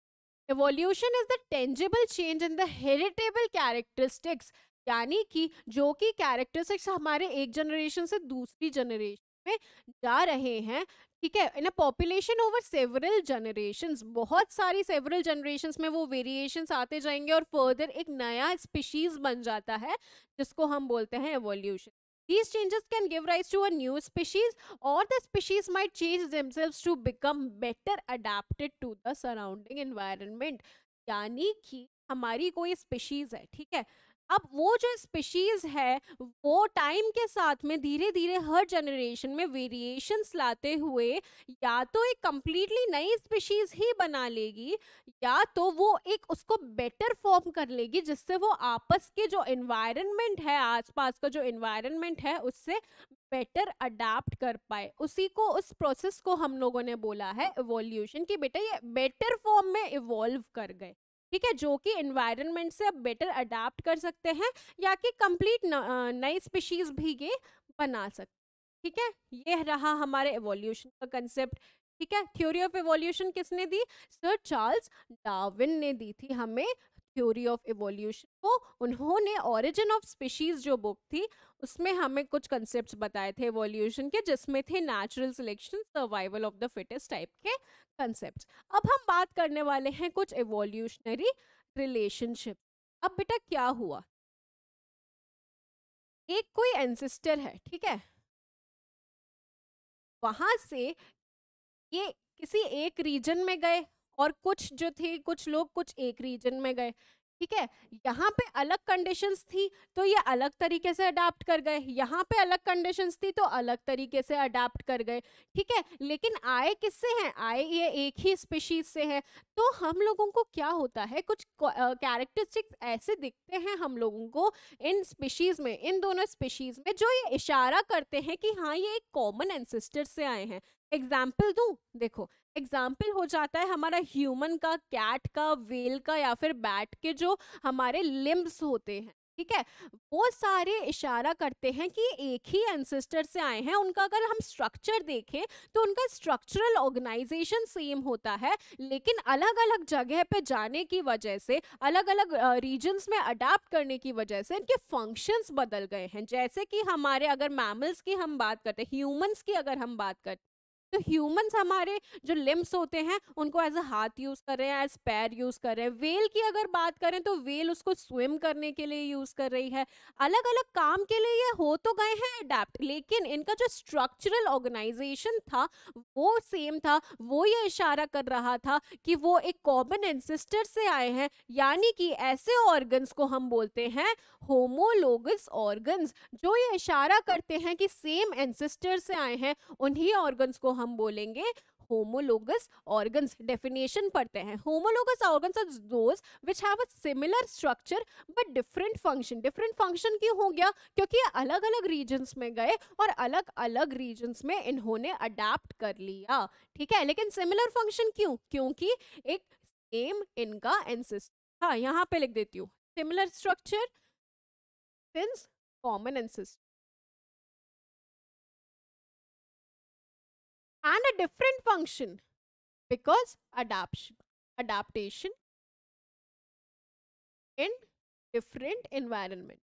A: evolution is the tangible change in the heritable characteristics यानी कि जो कि कैरेक्टरिस्टिक्स हमारे एक जनरेशन से दूसरी जनरेशन पे जा रहे हैं ठीक है in a population over several generation बहुत सारी सेवरल जनरेशन में वो वेरिएशन आते जाएंगे और फर्दर एक नया स्पीशीज बन जाता है जिसको हम बोलते हैं evolution These changes can give rise to a new species or the species might change themselves to become better adapted to the surrounding environment. यानी कि हमारी कोई species है ठीक है अब वो जो स्पीशीज है वो टाइम के साथ में धीरे धीरे हर जनरेशन में वेरिएशंस लाते हुए या तो एक कम्प्लीटली नई स्पीशीज ही बना लेगी या तो वो एक उसको बेटर फॉर्म कर लेगी जिससे वो आपस के जो इन्वायरमेंट है आसपास का जो इन्वायरमेंट है उससे बेटर अडाप्ट कर पाए उसी को उस प्रोसेस को हम लोगों ने बोला है इवोल्यूशन कि बेटा ये बेटर फॉर्म में इवॉल्व कर गए ठीक है जो कि एनवायरनमेंट से अब बेटर अडाप्ट कर सकते हैं या कि कंप्लीट नई स्पीशीज भी ये बना सकते ठीक है ये रहा हमारे एवोल्यूशन का कंसेप्ट ठीक है थ्योरी ऑफ एवोल्यूशन किसने दी सर चार्ल्स डार्विन ने दी थी हमें थ्योरी ऑफ एवोल्यूशन वो उन्होंने ओरिजिन ऑफ स्पीशीज जो बुक थी उसमें हमें कुछ कंसेप्ट बताए थे एवोल्यूशन के जिसमें थे natural selection survival of the fittest type के कंसेप्ट अब हम बात करने वाले हैं कुछ एवोल्यूशनरी
B: रिलेशनशिप अब बेटा क्या हुआ एक कोई एंसिस्टर है ठीक है वहां से ये
A: किसी एक रीजन में गए और कुछ जो थी कुछ लोग कुछ एक रीजन में गए ठीक है यहाँ पे अलग कंडीशंस थी तो ये अलग तरीके से अडाप्ट कर गए यहाँ पे अलग कंडीशंस थी तो अलग तरीके से अडाप्ट कर गए ठीक है लेकिन आए किससे हैं आए ये एक ही स्पीशीज से है तो हम लोगों को क्या होता है कुछ कैरेक्टरिस्टिक्स ऐसे दिखते हैं हम लोगों को इन स्पीशीज में इन दोनों स्पीशीज में जो ये इशारा करते हैं कि हाँ ये एक कॉमन एनसेस्टर से आए हैं एग्जाम्पल दूँ देखो एग्जाम्पल हो जाता है हमारा ह्यूमन का कैट का वेल का या फिर बैट के जो हमारे लिम्ब्स होते हैं ठीक है वो सारे इशारा करते हैं कि एक ही एंसेस्टर से आए हैं उनका अगर हम स्ट्रक्चर देखें तो उनका स्ट्रक्चरल ऑर्गेनाइजेशन सेम होता है लेकिन अलग अलग जगह पे जाने की वजह से अलग अलग रीजन्स में अडाप्ट करने की वजह से इनके फंक्शंस बदल गए हैं जैसे कि हमारे अगर मैमल्स की हम बात करते हैं ह्यूमन्स की अगर हम बात करते तो ह्यूमंस हमारे जो लिम्स होते हैं उनको एज अ हाथ यूज़ कर रहे हैं एज पैर यूज़ कर रहे हैं वेल की अगर बात करें तो वेल उसको स्विम करने के लिए यूज़ कर रही है अलग अलग काम के लिए ये हो तो गए हैं अडेप्ट लेकिन इनका जो स्ट्रक्चरल ऑर्गेनाइजेशन था वो सेम था वो ये इशारा कर रहा था कि वो एक कॉमन एंसिस्टर से आए हैं यानी कि ऐसे ऑर्गन्स को हम बोलते हैं होमोलोगस ऑर्गन्स जो ये इशारा करते हैं कि सेम एंसिस्टर से आए हैं उन्हीं ऑर्गन्स को हम हम बोलेंगे होमोलोगस ऑर्गन्स डेफिनेशन पढ़ते हैं homologous organs are those which have a similar structure but different function different function क्यों हो गया क्योंकि अलग अलग रीजन्स में गए और अलग अलग रीजन्स में इन्होंने अडेप्ट कर लिया ठीक है लेकिन सिमिलर फंक्शन क्यों क्योंकि एक सेम इनका एनसिस्ट हाँ यहाँ
B: पे लिख देती हूँ similar structure since common ancestor and a different function because adaptation adaptation in different environment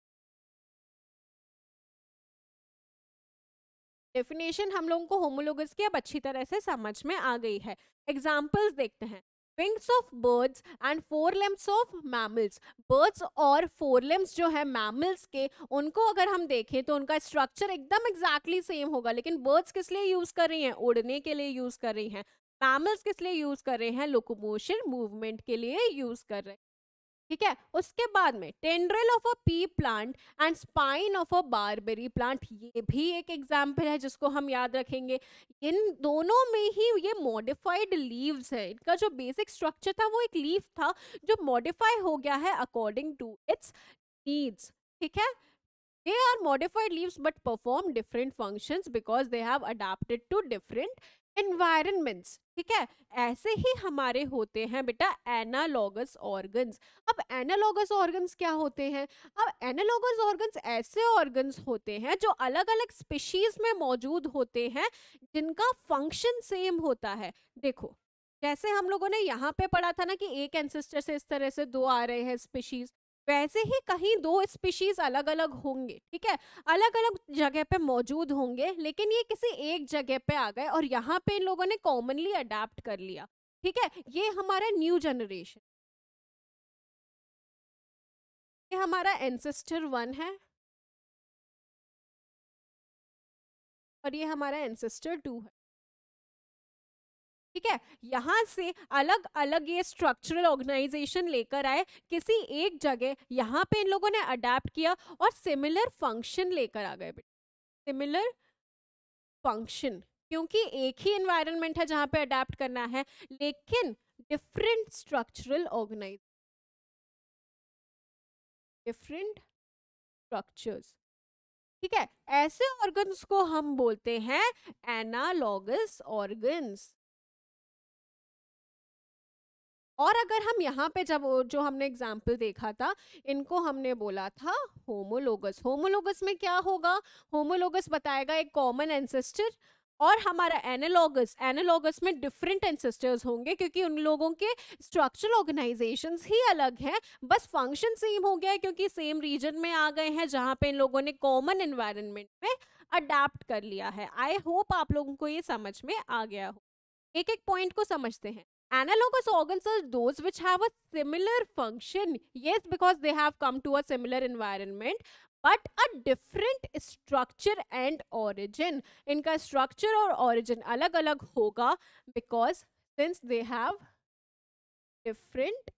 B: definition हम लोगों को होमोलोगस की अब अच्छी तरह से समझ में आ
A: गई है एग्जाम्पल्स देखते हैं wings of birds and forelimbs of mammals birds और फोर लेम्स जो है मैमल्स के उनको अगर हम देखें तो उनका स्ट्रक्चर एकदम एग्जैक्टली सेम होगा लेकिन बर्ड्स किस लिए यूज़ कर रही हैं उड़ने के लिए यूज़ कर रही हैं मैमल्स किस लिए यूज़ कर रहे हैं लोकोमोशन मूवमेंट के लिए यूज़ कर रहे हैं ठीक है उसके बाद में tendril of a pea plant and spine of a barberry plant ये भी एक एग्जाम्पल है जिसको हम याद रखेंगे इन दोनों में ही ये मॉडिफाइड लीव्स है इनका जो बेसिक स्ट्रक्चर था वो एक लीव था जो मॉडिफाई हो गया है अकॉर्डिंग टू इट्स नीड्स ठीक है they are modified leaves but perform different function because they have adapted to different environments ठीक है ऐसे ही हमारे होते हैं बेटा एनालॉगस ऑर्गन्स अब एनालॉगस ऑर्गन्स क्या होते हैं अब एनालॉगस ऑर्गन्स ऐसे ऑर्गन्स होते हैं जो अलग अलग स्पीशीज में मौजूद होते हैं जिनका फंक्शन सेम होता है देखो जैसे हम लोगों ने यहाँ पे पढ़ा था ना कि एक एंसेस्टर से इस तरह से दो आ रहे हैं स्पीशीज वैसे ही कहीं दो स्पीशीज अलग अलग होंगे ठीक है अलग अलग जगह पे मौजूद होंगे लेकिन ये किसी एक जगह पे आ गए और यहाँ पे इन लोगों ने कॉमनली
B: अडेप्ट कर लिया ठीक है ये हमारा न्यू जनरेशन ये हमारा एंसेस्टर वन है और ये हमारा एंसेस्टर टू है
A: ठीक है यहाँ से अलग अलग ये स्ट्रक्चरल ऑर्गेनाइजेशन लेकर आए किसी एक जगह यहाँ पे इन लोगों ने अडेप्ट किया और सिमिलर फंक्शन लेकर आ गए सिमिलर फंक्शन क्योंकि एक ही एनवायरनमेंट है जहाँ पे अडेप्ट
B: करना है लेकिन different structural organise different structures ठीक है
A: ऐसे ऑर्गन्स को हम बोलते हैं एनालॉगस ऑर्गन्स और अगर हम यहाँ पे जब जो हमने एग्जाम्पल देखा था इनको हमने बोला था होमोलोगस होमोलोगस में क्या होगा होमोलोगस बताएगा एक कॉमन एंसेस्टर और हमारा एनालॉगस एनालॉगस में डिफरेंट एंसेस्टर्स होंगे क्योंकि उन लोगों के स्ट्रक्चरल ऑर्गेनाइजेशन ही अलग हैं बस फंक्शन सेम हो गया है क्योंकि सेम रीजन में आ गए हैं जहाँ पे इन लोगों ने कॉमन इन्वायरमेंट में अडेप्ट कर लिया है आई होप आप लोगों को ये समझ में आ गया हो एक एक पॉइंट को समझते हैं Analogous organs are those which have a similar function, yes, because they have come to a similar environment, but a different structure and origin. इनका structure और origin अलग अलग होगा because since they have different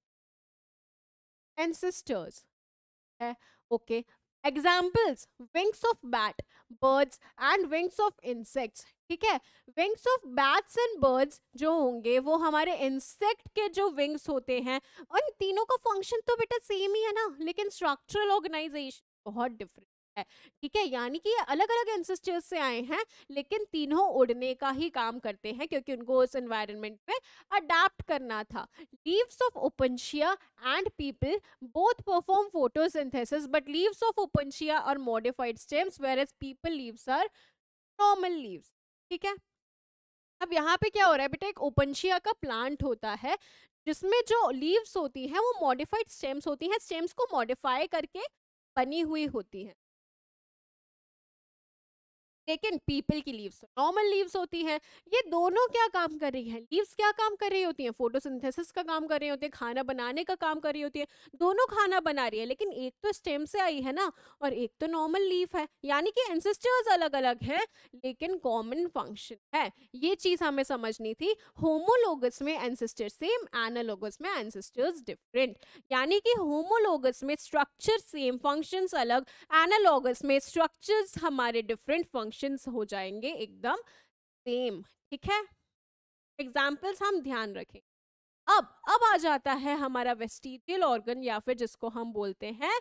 A: ancestors. Okay. Examples wings of bat, birds, and wings of insects. ठीक है wings of bats and birds जो होंगे वो हमारे इंसेक्ट के जो विंग्स होते हैं उन तीनों का फंक्शन तो बेटा सेम ही है ना लेकिन स्ट्रक्चरल ऑर्गेनाइजेशन बहुत डिफरेंट है ठीक है यानी कि ये अलग अलग एंसेस्टर्स से आए हैं लेकिन तीनों उड़ने का ही काम करते हैं क्योंकि उनको उस एनवायरनमेंट में अडाप्ट करना था leaves of opuntia and peepal both perform photosynthesis but leaves of opuntia और modified stems were as peepal leaves are normal leaves ठीक है अब यहाँ पे क्या हो रहा है बेटा एक ओपनशिया का प्लांट होता है जिसमें जो लीव्स होती हैं वो मॉडिफाइड स्टेम्स होती हैं स्टेम्स को मॉडिफाई करके बनी हुई होती हैं लेकिन पीपल की लीव्स नॉर्मल लीव्स होती हैं ये दोनों क्या काम कर रही हैं लीव्स क्या काम कर रही होती हैं फोटोसिंथेसिस का काम कर रही होती है खाना बनाने का काम कर रही होती है दोनों खाना बना रही है लेकिन एक तो स्टेम से आई है ना और एक तो नॉर्मल लीव है यानी कि एंसेस्टर्स अलग अलग हैं लेकिन कॉमन फंक्शन है ये चीज़ हमें समझनी थी होमोलोगस में एंसेस्टर सेम एनालोगस में एंसेस्टर्स डिफरेंट यानी कि होमोलोगस में स्ट्रक्चर सेम फंक्शंस अलग एनालोगस में स्ट्रक्चर्स हमारे डिफरेंट फंक्शन फंक्शंस हो जाएंगे एकदम सेम ठीक है एग्जाम्पल्स हम ध्यान रखें अब अब आ जाता है हमारा वेस्टिजियल ऑर्गन या फिर जिसको हम बोलते हैं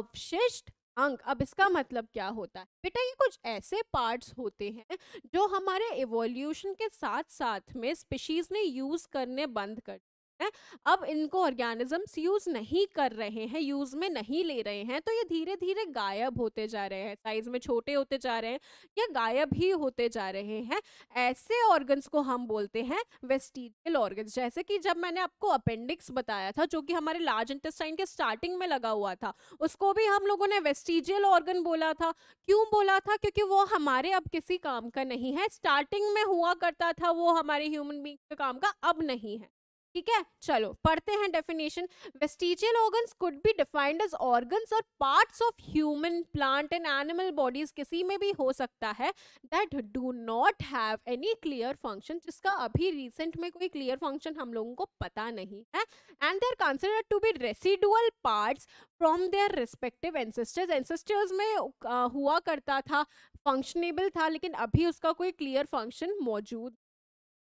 A: अवशिष्ट अंग अब इसका मतलब क्या होता है बेटा ये कुछ ऐसे पार्ट्स होते हैं जो हमारे एवोल्यूशन के साथ साथ में स्पीशीज ने यूज करने बंद कर है अब इनको ऑर्गेनिजम्स यूज नहीं कर रहे हैं यूज में नहीं ले रहे हैं तो ये धीरे धीरे गायब होते जा रहे हैं साइज में छोटे होते जा रहे हैं या गायब ही होते जा रहे हैं ऐसे ऑर्गन्स को हम बोलते हैं वेस्टिजियल ऑर्गन्स जैसे कि जब मैंने आपको अपेंडिक्स बताया था जो कि हमारे लार्ज इंटेस्टाइन के स्टार्टिंग में लगा हुआ था उसको भी हम लोगों ने वेस्टिजियल ऑर्गन बोला था क्यों बोला था क्योंकि वो हमारे अब किसी काम का नहीं है स्टार्टिंग में हुआ करता था वो हमारे ह्यूमन बींग के काम का अब नहीं है ठीक है चलो पढ़ते हैं definition vestigial organs could be defined as organs और parts of human plant and animal bodies किसी में भी हो सकता है that do not have any clear function जिसका अभी रिसेंट में कोई क्लियर फंक्शन हम लोगों को पता नहीं है and they are considered to be residual parts from their respective ancestors ancestors में आ, हुआ करता था फंक्शनेबल था लेकिन अभी उसका कोई क्लियर फंक्शन मौजूद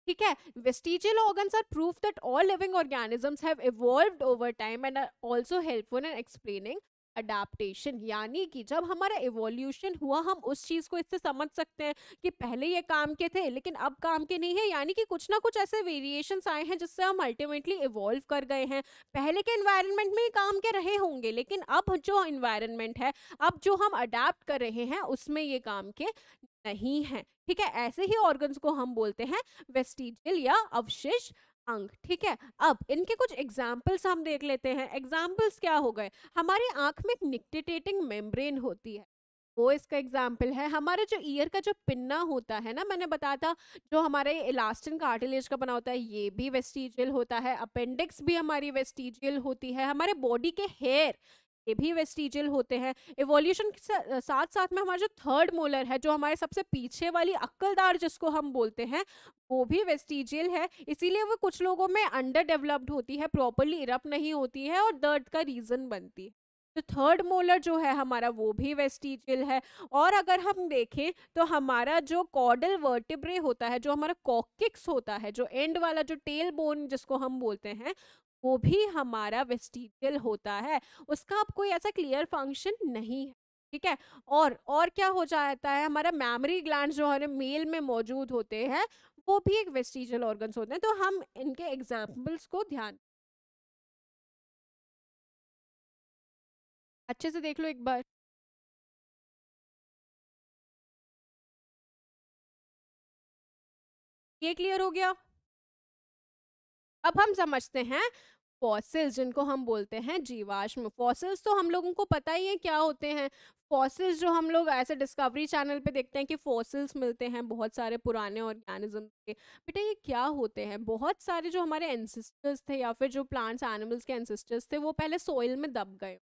A: ठीक है vestigial organs are proof that all living organisms have evolved over time and are also helpful in explaining adaptation यानी कि जब हमारा इवोल्यूशन हुआ हम उस चीज़ को इससे समझ सकते हैं कि पहले ये काम के थे लेकिन अब काम के नहीं है यानी कि कुछ ना कुछ ऐसे वेरिएशंस आए हैं जिससे हम अल्टीमेटली इवॉल्व कर गए हैं पहले के इन्वायरमेंट में ही काम के रहे होंगे लेकिन अब जो इन्वायरमेंट है अब जो हम अडाप्ट कर रहे हैं उसमें ये काम के नहीं है ठीक है ऐसे ही ऑर्गन्स को हम बोलते हैं वेस्टिजियल या अवशिष्ट अंग ठीक है अब इनके कुछ एग्जाम्पल्स हम देख लेते हैं एग्जाम्पल्स क्या हो गए हमारी आंख में एक निक्टिटेटिंग मेम्ब्रेन होती है वो इसका एग्जाम्पल है हमारे जो ईयर का जो पिन्ना होता है ना मैंने बताया था जो हमारे इलास्टिन कार्टिलेज का बना होता है ये भी वेस्टिजियल होता है अपेंडिक्स भी हमारी वेस्टिजियल होती है हमारे बॉडी के हेयर ये भी वेस्टिजियल होते हैं इवोल्यूशन के साथ साथ में हमारा जो थर्ड मोलर है जो हमारे सबसे पीछे वाली अक्लदार जिसको हम बोलते हैं वो भी वेस्टिजियल है इसीलिए वो कुछ लोगों में अंडर डेवलप्ड होती है प्रॉपरली इरप नहीं होती है और दर्द का रीज़न बनती है तो थर्ड मोलर जो है हमारा वो भी वेस्टिजियल है और अगर हम देखें तो हमारा जो कॉडल वर्टिब्रे होता है जो हमारा कॉकिक्स होता है जो एंड वाला जो टेल बोन जिसको हम बोलते हैं वो भी हमारा वेस्टिजियल होता है उसका अब कोई ऐसा क्लियर फंक्शन नहीं है ठीक है और और क्या हो जाता है हमारा मेमोरी ग्लैंड जो हमारे मेल में मौजूद होते हैं वो भी एक वेस्टिजियल ऑर्गन्स होते
B: हैं तो हम इनके एग्जाम्पल्स को ध्यान अच्छे से देख लो एक बार ये क्लियर हो गया अब हम समझते हैं फॉसिल्स जिनको हम बोलते हैं जीवाश्म
A: फॉसिल्स तो हम लोगों को पता ही है क्या होते हैं फॉसिल्स जो हम लोग ऐसे डिस्कवरी चैनल पे देखते हैं कि फॉसिल्स मिलते हैं बहुत सारे पुराने ऑर्गेनिज्म के बेटा ये क्या होते हैं बहुत सारे जो हमारे एनसिस्टर्स थे या फिर जो प्लांट्स एनिमल्स के एनसिस्टर्स थे वो पहले सॉइल में दब गए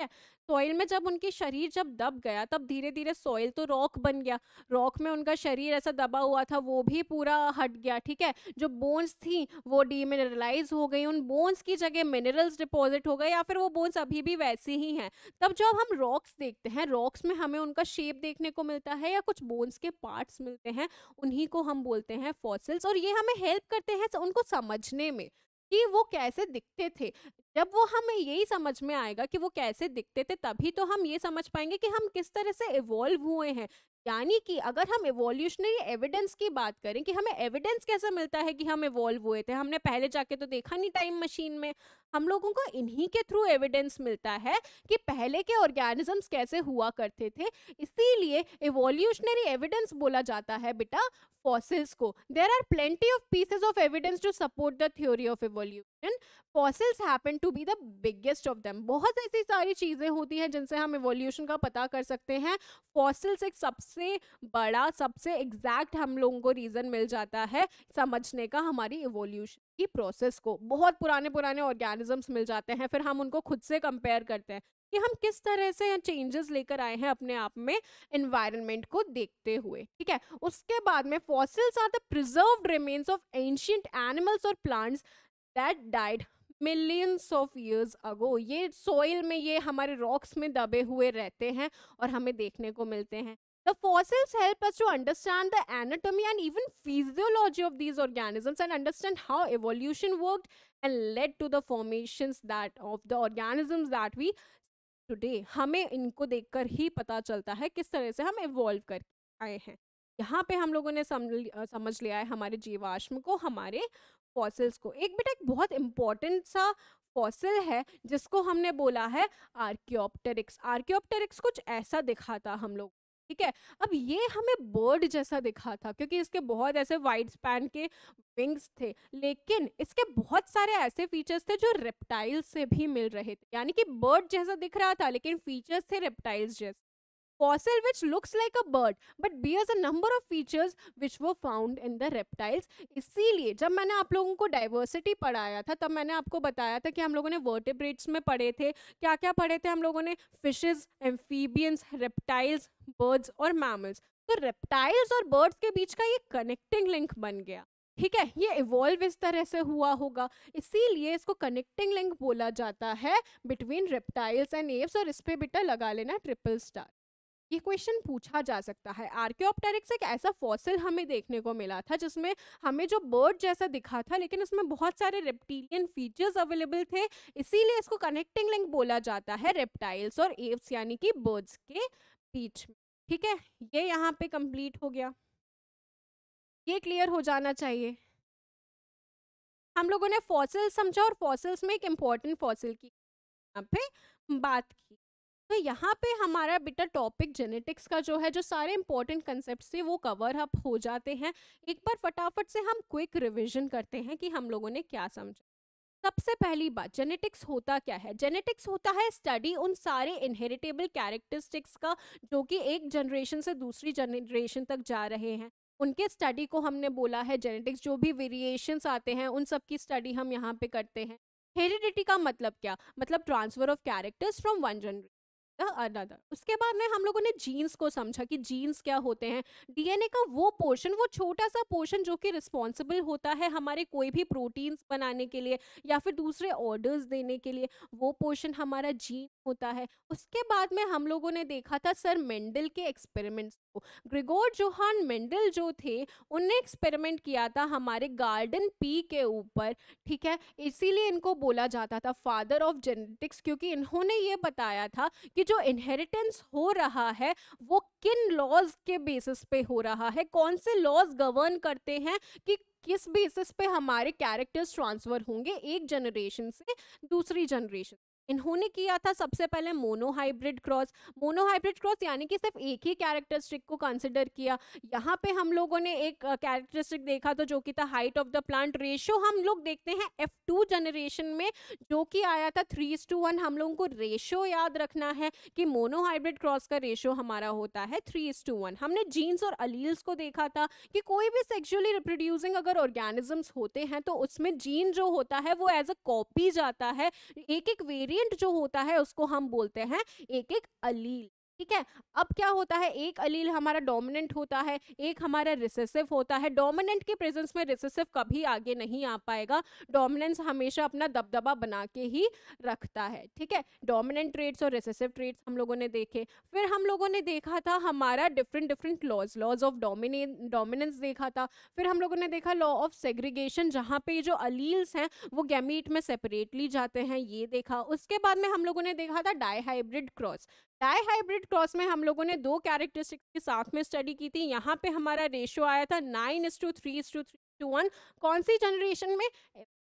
A: है सॉइल में जब उनकी शरीर जब दब गया तब धीरे धीरे सॉइल तो रॉक बन गया रॉक में उनका शरीर ऐसा दबा हुआ था वो भी पूरा हट गया ठीक है जो बोन्स थी वो डीमिनरलाइज हो गई उन बोन्स की जगह मिनरल्स डिपॉजिट हो गए या फिर वो बोन्स अभी भी वैसी ही हैं तब जब हम रॉक्स देखते हैं रॉक्स में हमें उनका शेप देखने को मिलता है या कुछ बोन्स के पार्ट्स मिलते हैं उन्हीं को हम बोलते हैं फॉसिल्स और ये हमें हेल्प करते हैं उनको समझने में कि वो कैसे दिखते थे जब वो हमें यही समझ में आएगा कि वो कैसे दिखते थे तभी तो हम ये समझ पाएंगे कि हम किस तरह से इवॉल्व हुए हैं यानी कि अगर हम एवोल्यूशनरी एविडेंस की बात करें कि हमें एविडेंस कैसा मिलता है कि हम इवॉल्व हुए थे हमने पहले जाके तो देखा नहीं टाइम मशीन में हम लोगों को इन्हीं के थ्रू एविडेंस मिलता है कि पहले के ऑर्गेनिजम्स कैसे हुआ करते थे इसीलिए एवोल्यूशनरी एविडेंस बोला जाता है बेटा फॉसिल्स को there are plenty of pieces of evidence to support the theory of evolution fossils happen to be the biggest of them बहुत ऐसी सारी चीज़ें होती हैं जिनसे हम एवोल्यूशन का पता कर सकते हैं फॉसिल्स एक सबसे सबसे बड़ा सबसे एग्जैक्ट हम लोगों को रीज़न मिल जाता है समझने का हमारी इवोल्यूशन की प्रोसेस को बहुत पुराने पुराने ऑर्गेनिजम्स मिल जाते हैं फिर हम उनको खुद से कंपेयर करते हैं कि हम किस तरह से चेंजेस लेकर आए हैं अपने आप में एनवायरनमेंट को देखते हुए ठीक है उसके बाद में fossils are the preserve remains of ancient animals और plants that died millions of years ago ये सोइल में ये हमारे रॉक्स में दबे हुए रहते हैं और हमें देखने को मिलते हैं The fossils help us to understand the anatomy and even physiology of these organisms and understand how evolution worked and led to the formations that of the organisms that we today. हमें इनको देखकर ही पता चलता है किस तरह से हम evolve कर आए हैं यहाँ पे हम लोगों ने समझ लिया है हमारे जीवाश्म को हमारे फॉसिल्स को एक बेटा एक बहुत इम्पॉर्टेंट सा फॉसिल है जिसको हमने बोला है आर्क्योप्टेरिक्स आर्क्योप्टेरिक्स कुछ ऐसा दिखाता हम लोग ठीक है अब ये हमें बर्ड जैसा दिखा था क्योंकि इसके बहुत ऐसे वाइड स्पैन के विंग्स थे लेकिन इसके बहुत सारे ऐसे फीचर्स थे जो रेप्टाइल्स से भी मिल रहे थे यानी कि बर्ड जैसा दिख रहा था लेकिन फीचर्स थे रेप्टाइल्स जैसे fossil which looks like a bird but bears a number of features which were found in the reptiles इसीलिए जब मैंने आप लोगों को डाइवर्सिटी पढ़ाया था तब मैंने आपको बताया था कि हम लोगों ने वर्टिब्रेट्स में पढ़े थे क्या क्या पढ़े थे हम लोगों ने फिशेज एम्फीबियंस रेप्टाइल्स बर्ड्स और मैमल्स तो रेप्टाइल्स और बर्ड्स के बीच का ये कनेक्टिंग लिंक बन गया ठीक है ये इवॉल्व इस तरह से हुआ होगा इसीलिए इसको कनेक्टिंग लिंक बोला जाता है बिटवीन रेप्टाइल्स एंड एव्स और इस पर बेटा लगा लेना ट्रिपल स्टार ये क्वेश्चन पूछा जा सकता है आर्क्योप्टेरिक्स एक ऐसा फॉसिल हमें देखने को मिला था जिसमें हमें जो बर्ड जैसा दिखा था लेकिन इसमें बहुत सारे रेप्टिलियन फीचर्स अवेलेबल थे इसीलिए इसको कनेक्टिंग लिंक बोला जाता है रेप्टाइल्स और एव्स यानी कि बर्ड्स के बीच में ठीक है ये यहाँ पे कंप्लीट हो गया ये क्लियर हो जाना चाहिए हम लोगों ने फॉसिल्स समझा और फॉसिल्स में एक इम्पॉर्टेंट फॉसिल की यहाँ पे बात की तो यहाँ पे हमारा बेटा टॉपिक जेनेटिक्स का जो है जो सारे इंपॉर्टेंट कंसेप्ट से वो कवर अप हो जाते हैं एक बार फटाफट से हम क्विक रिविजन करते हैं कि हम लोगों ने क्या समझा सबसे पहली बात जेनेटिक्स होता क्या है जेनेटिक्स होता है स्टडी उन सारे इनहेरिटेबल कैरेक्टरिस्टिक्स का जो कि एक जनरेशन से दूसरी जनरेशन तक जा रहे हैं उनके स्टडी को हमने बोला है जेनेटिक्स जो भी वेरिएशंस आते हैं उन सब की स्टडी हम यहाँ पे करते हैं हेरिडिटी का मतलब क्या मतलब transfer of characters from one generation another उसके बाद में हम लोगों ने जीन्स को समझा कि जीन्स क्या होते हैं डीएनए का वो पोर्शन वो छोटा सा पोर्शन जो कि रिस्पॉन्सिबल होता है हमारे कोई भी प्रोटीन्स बनाने के लिए या फिर दूसरे ऑर्डर्स देने के लिए वो पोर्शन हमारा जीन होता है उसके बाद में हम लोगों ने देखा था सर मेंडल के एक्सपेरिमेंट्स को ग्रिगोर जोहान मेंडल जो थे उनने एक्सपेरिमेंट किया था हमारे गार्डन पी के ऊपर ठीक है इसीलिए इनको बोला जाता था फादर ऑफ जेनेटिक्स क्योंकि इन्होंने ये बताया था कि जो इनहेरिटेंस हो रहा है वो किन लॉज के बेसिस पे हो रहा है कौन से लॉज गवर्न करते हैं कि किस बेसिस पे हमारे कैरेक्टर्स ट्रांसफ़र होंगे एक जनरेशन से दूसरी जनरेशन इन्होंने किया था सबसे पहले मोनोहाइब्रिड क्रॉस मोनोहाइब्रिड क्रॉस यानी कि सिर्फ एक ही कैरेक्टरिस्टिक को कंसिडर किया यहाँ पे हम लोगों ने एक कैरेक्टरिस्टिक देखा तो जो कि था height of the plant ratio हम लोग देखते हैं एफ टू जनरेशन में जो कि आया था थ्री टू वन हम लोगों को रेशियो याद रखना है कि मोनोहाइब्रिड क्रॉस का रेशियो हमारा होता है थ्री टू वन हमने जीन्स और अलील्स को देखा था कि कोई भी सेक्सुअली रिप्रोड्यूसिंग अगर ऑर्गेनिजम्स होते हैं तो उसमें जीन जो होता है वो एज अ कॉपी जाता है एक एक वेरिएंट वेरिएंट जो होता है उसको हम बोलते हैं एक एक अलील ठीक है अब क्या होता है एक अलील हमारा डोमिनेंट होता है एक हमारा रिसेसिव होता है डोमिनेंट के प्रेजेंस में रिसेसिव कभी आगे नहीं आ पाएगा डोमिनेंस हमेशा अपना दबदबा बना के ही रखता है ठीक है डोमिनेंट ट्रेड्स और रिसेसिव ट्रेड्स हम लोगों ने देखे फिर हम लोगों ने देखा था हमारा different different laws laws of डोमिने डोमिनेंस देखा था फिर हम लोगों ने देखा लॉ ऑफ सेग्रीगेशन जहाँ पे जो अलील्स हैं वो गैमीट में सेपरेटली जाते हैं ये देखा उसके बाद में हम लोगों ने देखा था dihybrid cross dihybrid cross में हम लोगों ने दो कैरेक्टरिस्टिक्स के साथ में स्टडी की थी यहाँ पे हमारा रेशियो आया था nine is to three is to three to one कौन सी जनरेशन में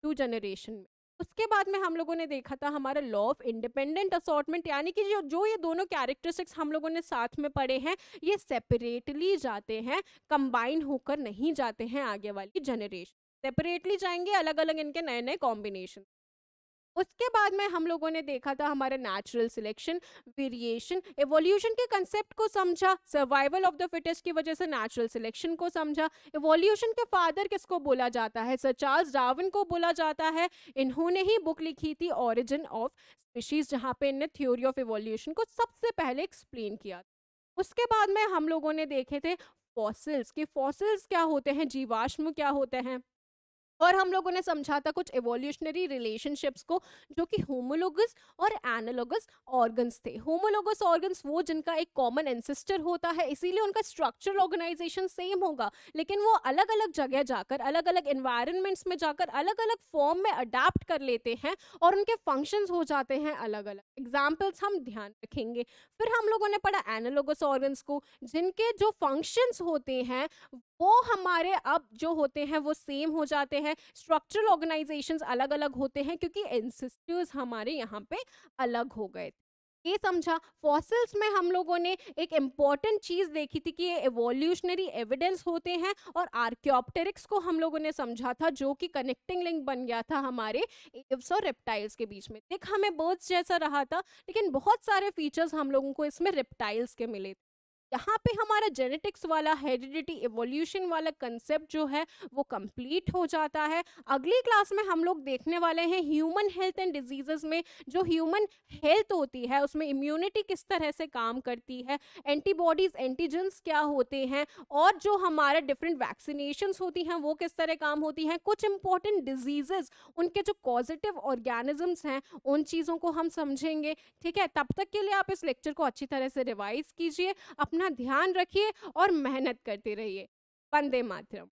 A: टू जनरेशन में उसके बाद में हम लोगों ने देखा था हमारा लॉ ऑफ इंडिपेंडेंट असॉटमेंट यानी कि जो जो ये दोनों कैरेक्टरिस्टिक्स हम लोगों ने साथ में पढ़े हैं ये सेपरेटली जाते हैं कंबाइन होकर नहीं जाते हैं आगे वाली जनरेशन सेपरेटली जाएंगे अलग अलग इनके नए नए कॉम्बिनेशन उसके बाद में हम लोगों ने देखा था हमारा नेचुरल सिलेक्शन वेरिएशन एवोल्यूशन के कंसेप्ट को समझा सर्वाइवल ऑफ द फिटेस्ट की वजह से नेचुरल सिलेक्शन को समझा एवोल्यूशन के फादर किसको बोला जाता है सर चार्ल्स डार्विन को बोला जाता है इन्होंने ही बुक लिखी थी ऑरिजिन ऑफ स्पीशीज जहाँ पे इनने थ्योरी ऑफ एवोल्यूशन को सबसे पहले एक्सप्लेन किया उसके बाद में हम लोगों ने देखे थे फॉसिल्स कि फॉसिल्स क्या होते हैं जीवाश्म क्या होते हैं और हम लोगों ने समझा था कुछ एवोल्यूशनरी रिलेशनशिप्स को जो कि होमोलोगस और एनोलोगस ऑर्गन्स थे होमोलोगस ऑर्गन्स वो जिनका एक कॉमन एंसेस्टर होता है इसीलिए उनका स्ट्रक्चरल ऑर्गेनाइजेशन सेम होगा लेकिन वो अलग अलग जगह जाकर अलग अलग इन्वायरमेंट्स में जाकर अलग अलग फॉर्म में अडाप्ट कर लेते हैं और उनके फंक्शन हो जाते हैं अलग अलग एग्जाम्पल्स हम ध्यान रखेंगे फिर हम लोगों ने पढ़ा एनोलोगस ऑर्गन्स को जिनके जो फंक्शंस होते हैं वो हमारे अब जो होते हैं वो सेम हो जाते हैं स्ट्रक्चरल ऑर्गेनाइजेशन अलग अलग होते हैं क्योंकि इंस्टीट्यूट हमारे यहाँ पे अलग हो गए थे ये समझा फॉसिल्स में हम लोगों ने एक इम्पॉर्टेंट चीज़ देखी थी कि ये एवोल्यूशनरी एविडेंस होते हैं और आर्क्योप्टेरिक्स को हम लोगों ने समझा था जो कि कनेक्टिंग लिंक बन गया था हमारे एव्स और रेप्टाइल्स के बीच में देख हमें बर्ड्स जैसा रहा था लेकिन बहुत सारे फीचर्स हम लोगों को इसमें रेप्टाइल्स के मिले थे यहाँ पे हमारा जेनेटिक्स वाला हेरिडिटी एवोल्यूशन वाला कंसेप्ट जो है वो कंप्लीट हो जाता है अगली क्लास में हम लोग देखने वाले हैं ह्यूमन हेल्थ एंड डिजीजेस में जो ह्यूमन हेल्थ होती है उसमें इम्यूनिटी किस तरह से काम करती है एंटीबॉडीज एंटीजेंस क्या होते हैं और जो हमारे डिफरेंट वैक्सीनेशन होती हैं वो किस तरह काम होती हैं कुछ इंपॉर्टेंट डिजीजेज उनके जो पॉजिटिव ऑर्गेनिजम्स हैं उन चीज़ों को हम समझेंगे ठीक है तब तक के लिए आप इस लेक्चर को अच्छी तरह से रिवाइज कीजिए अपने अपना ध्यान रखिए और
B: मेहनत करते रहिए वंदे मातरम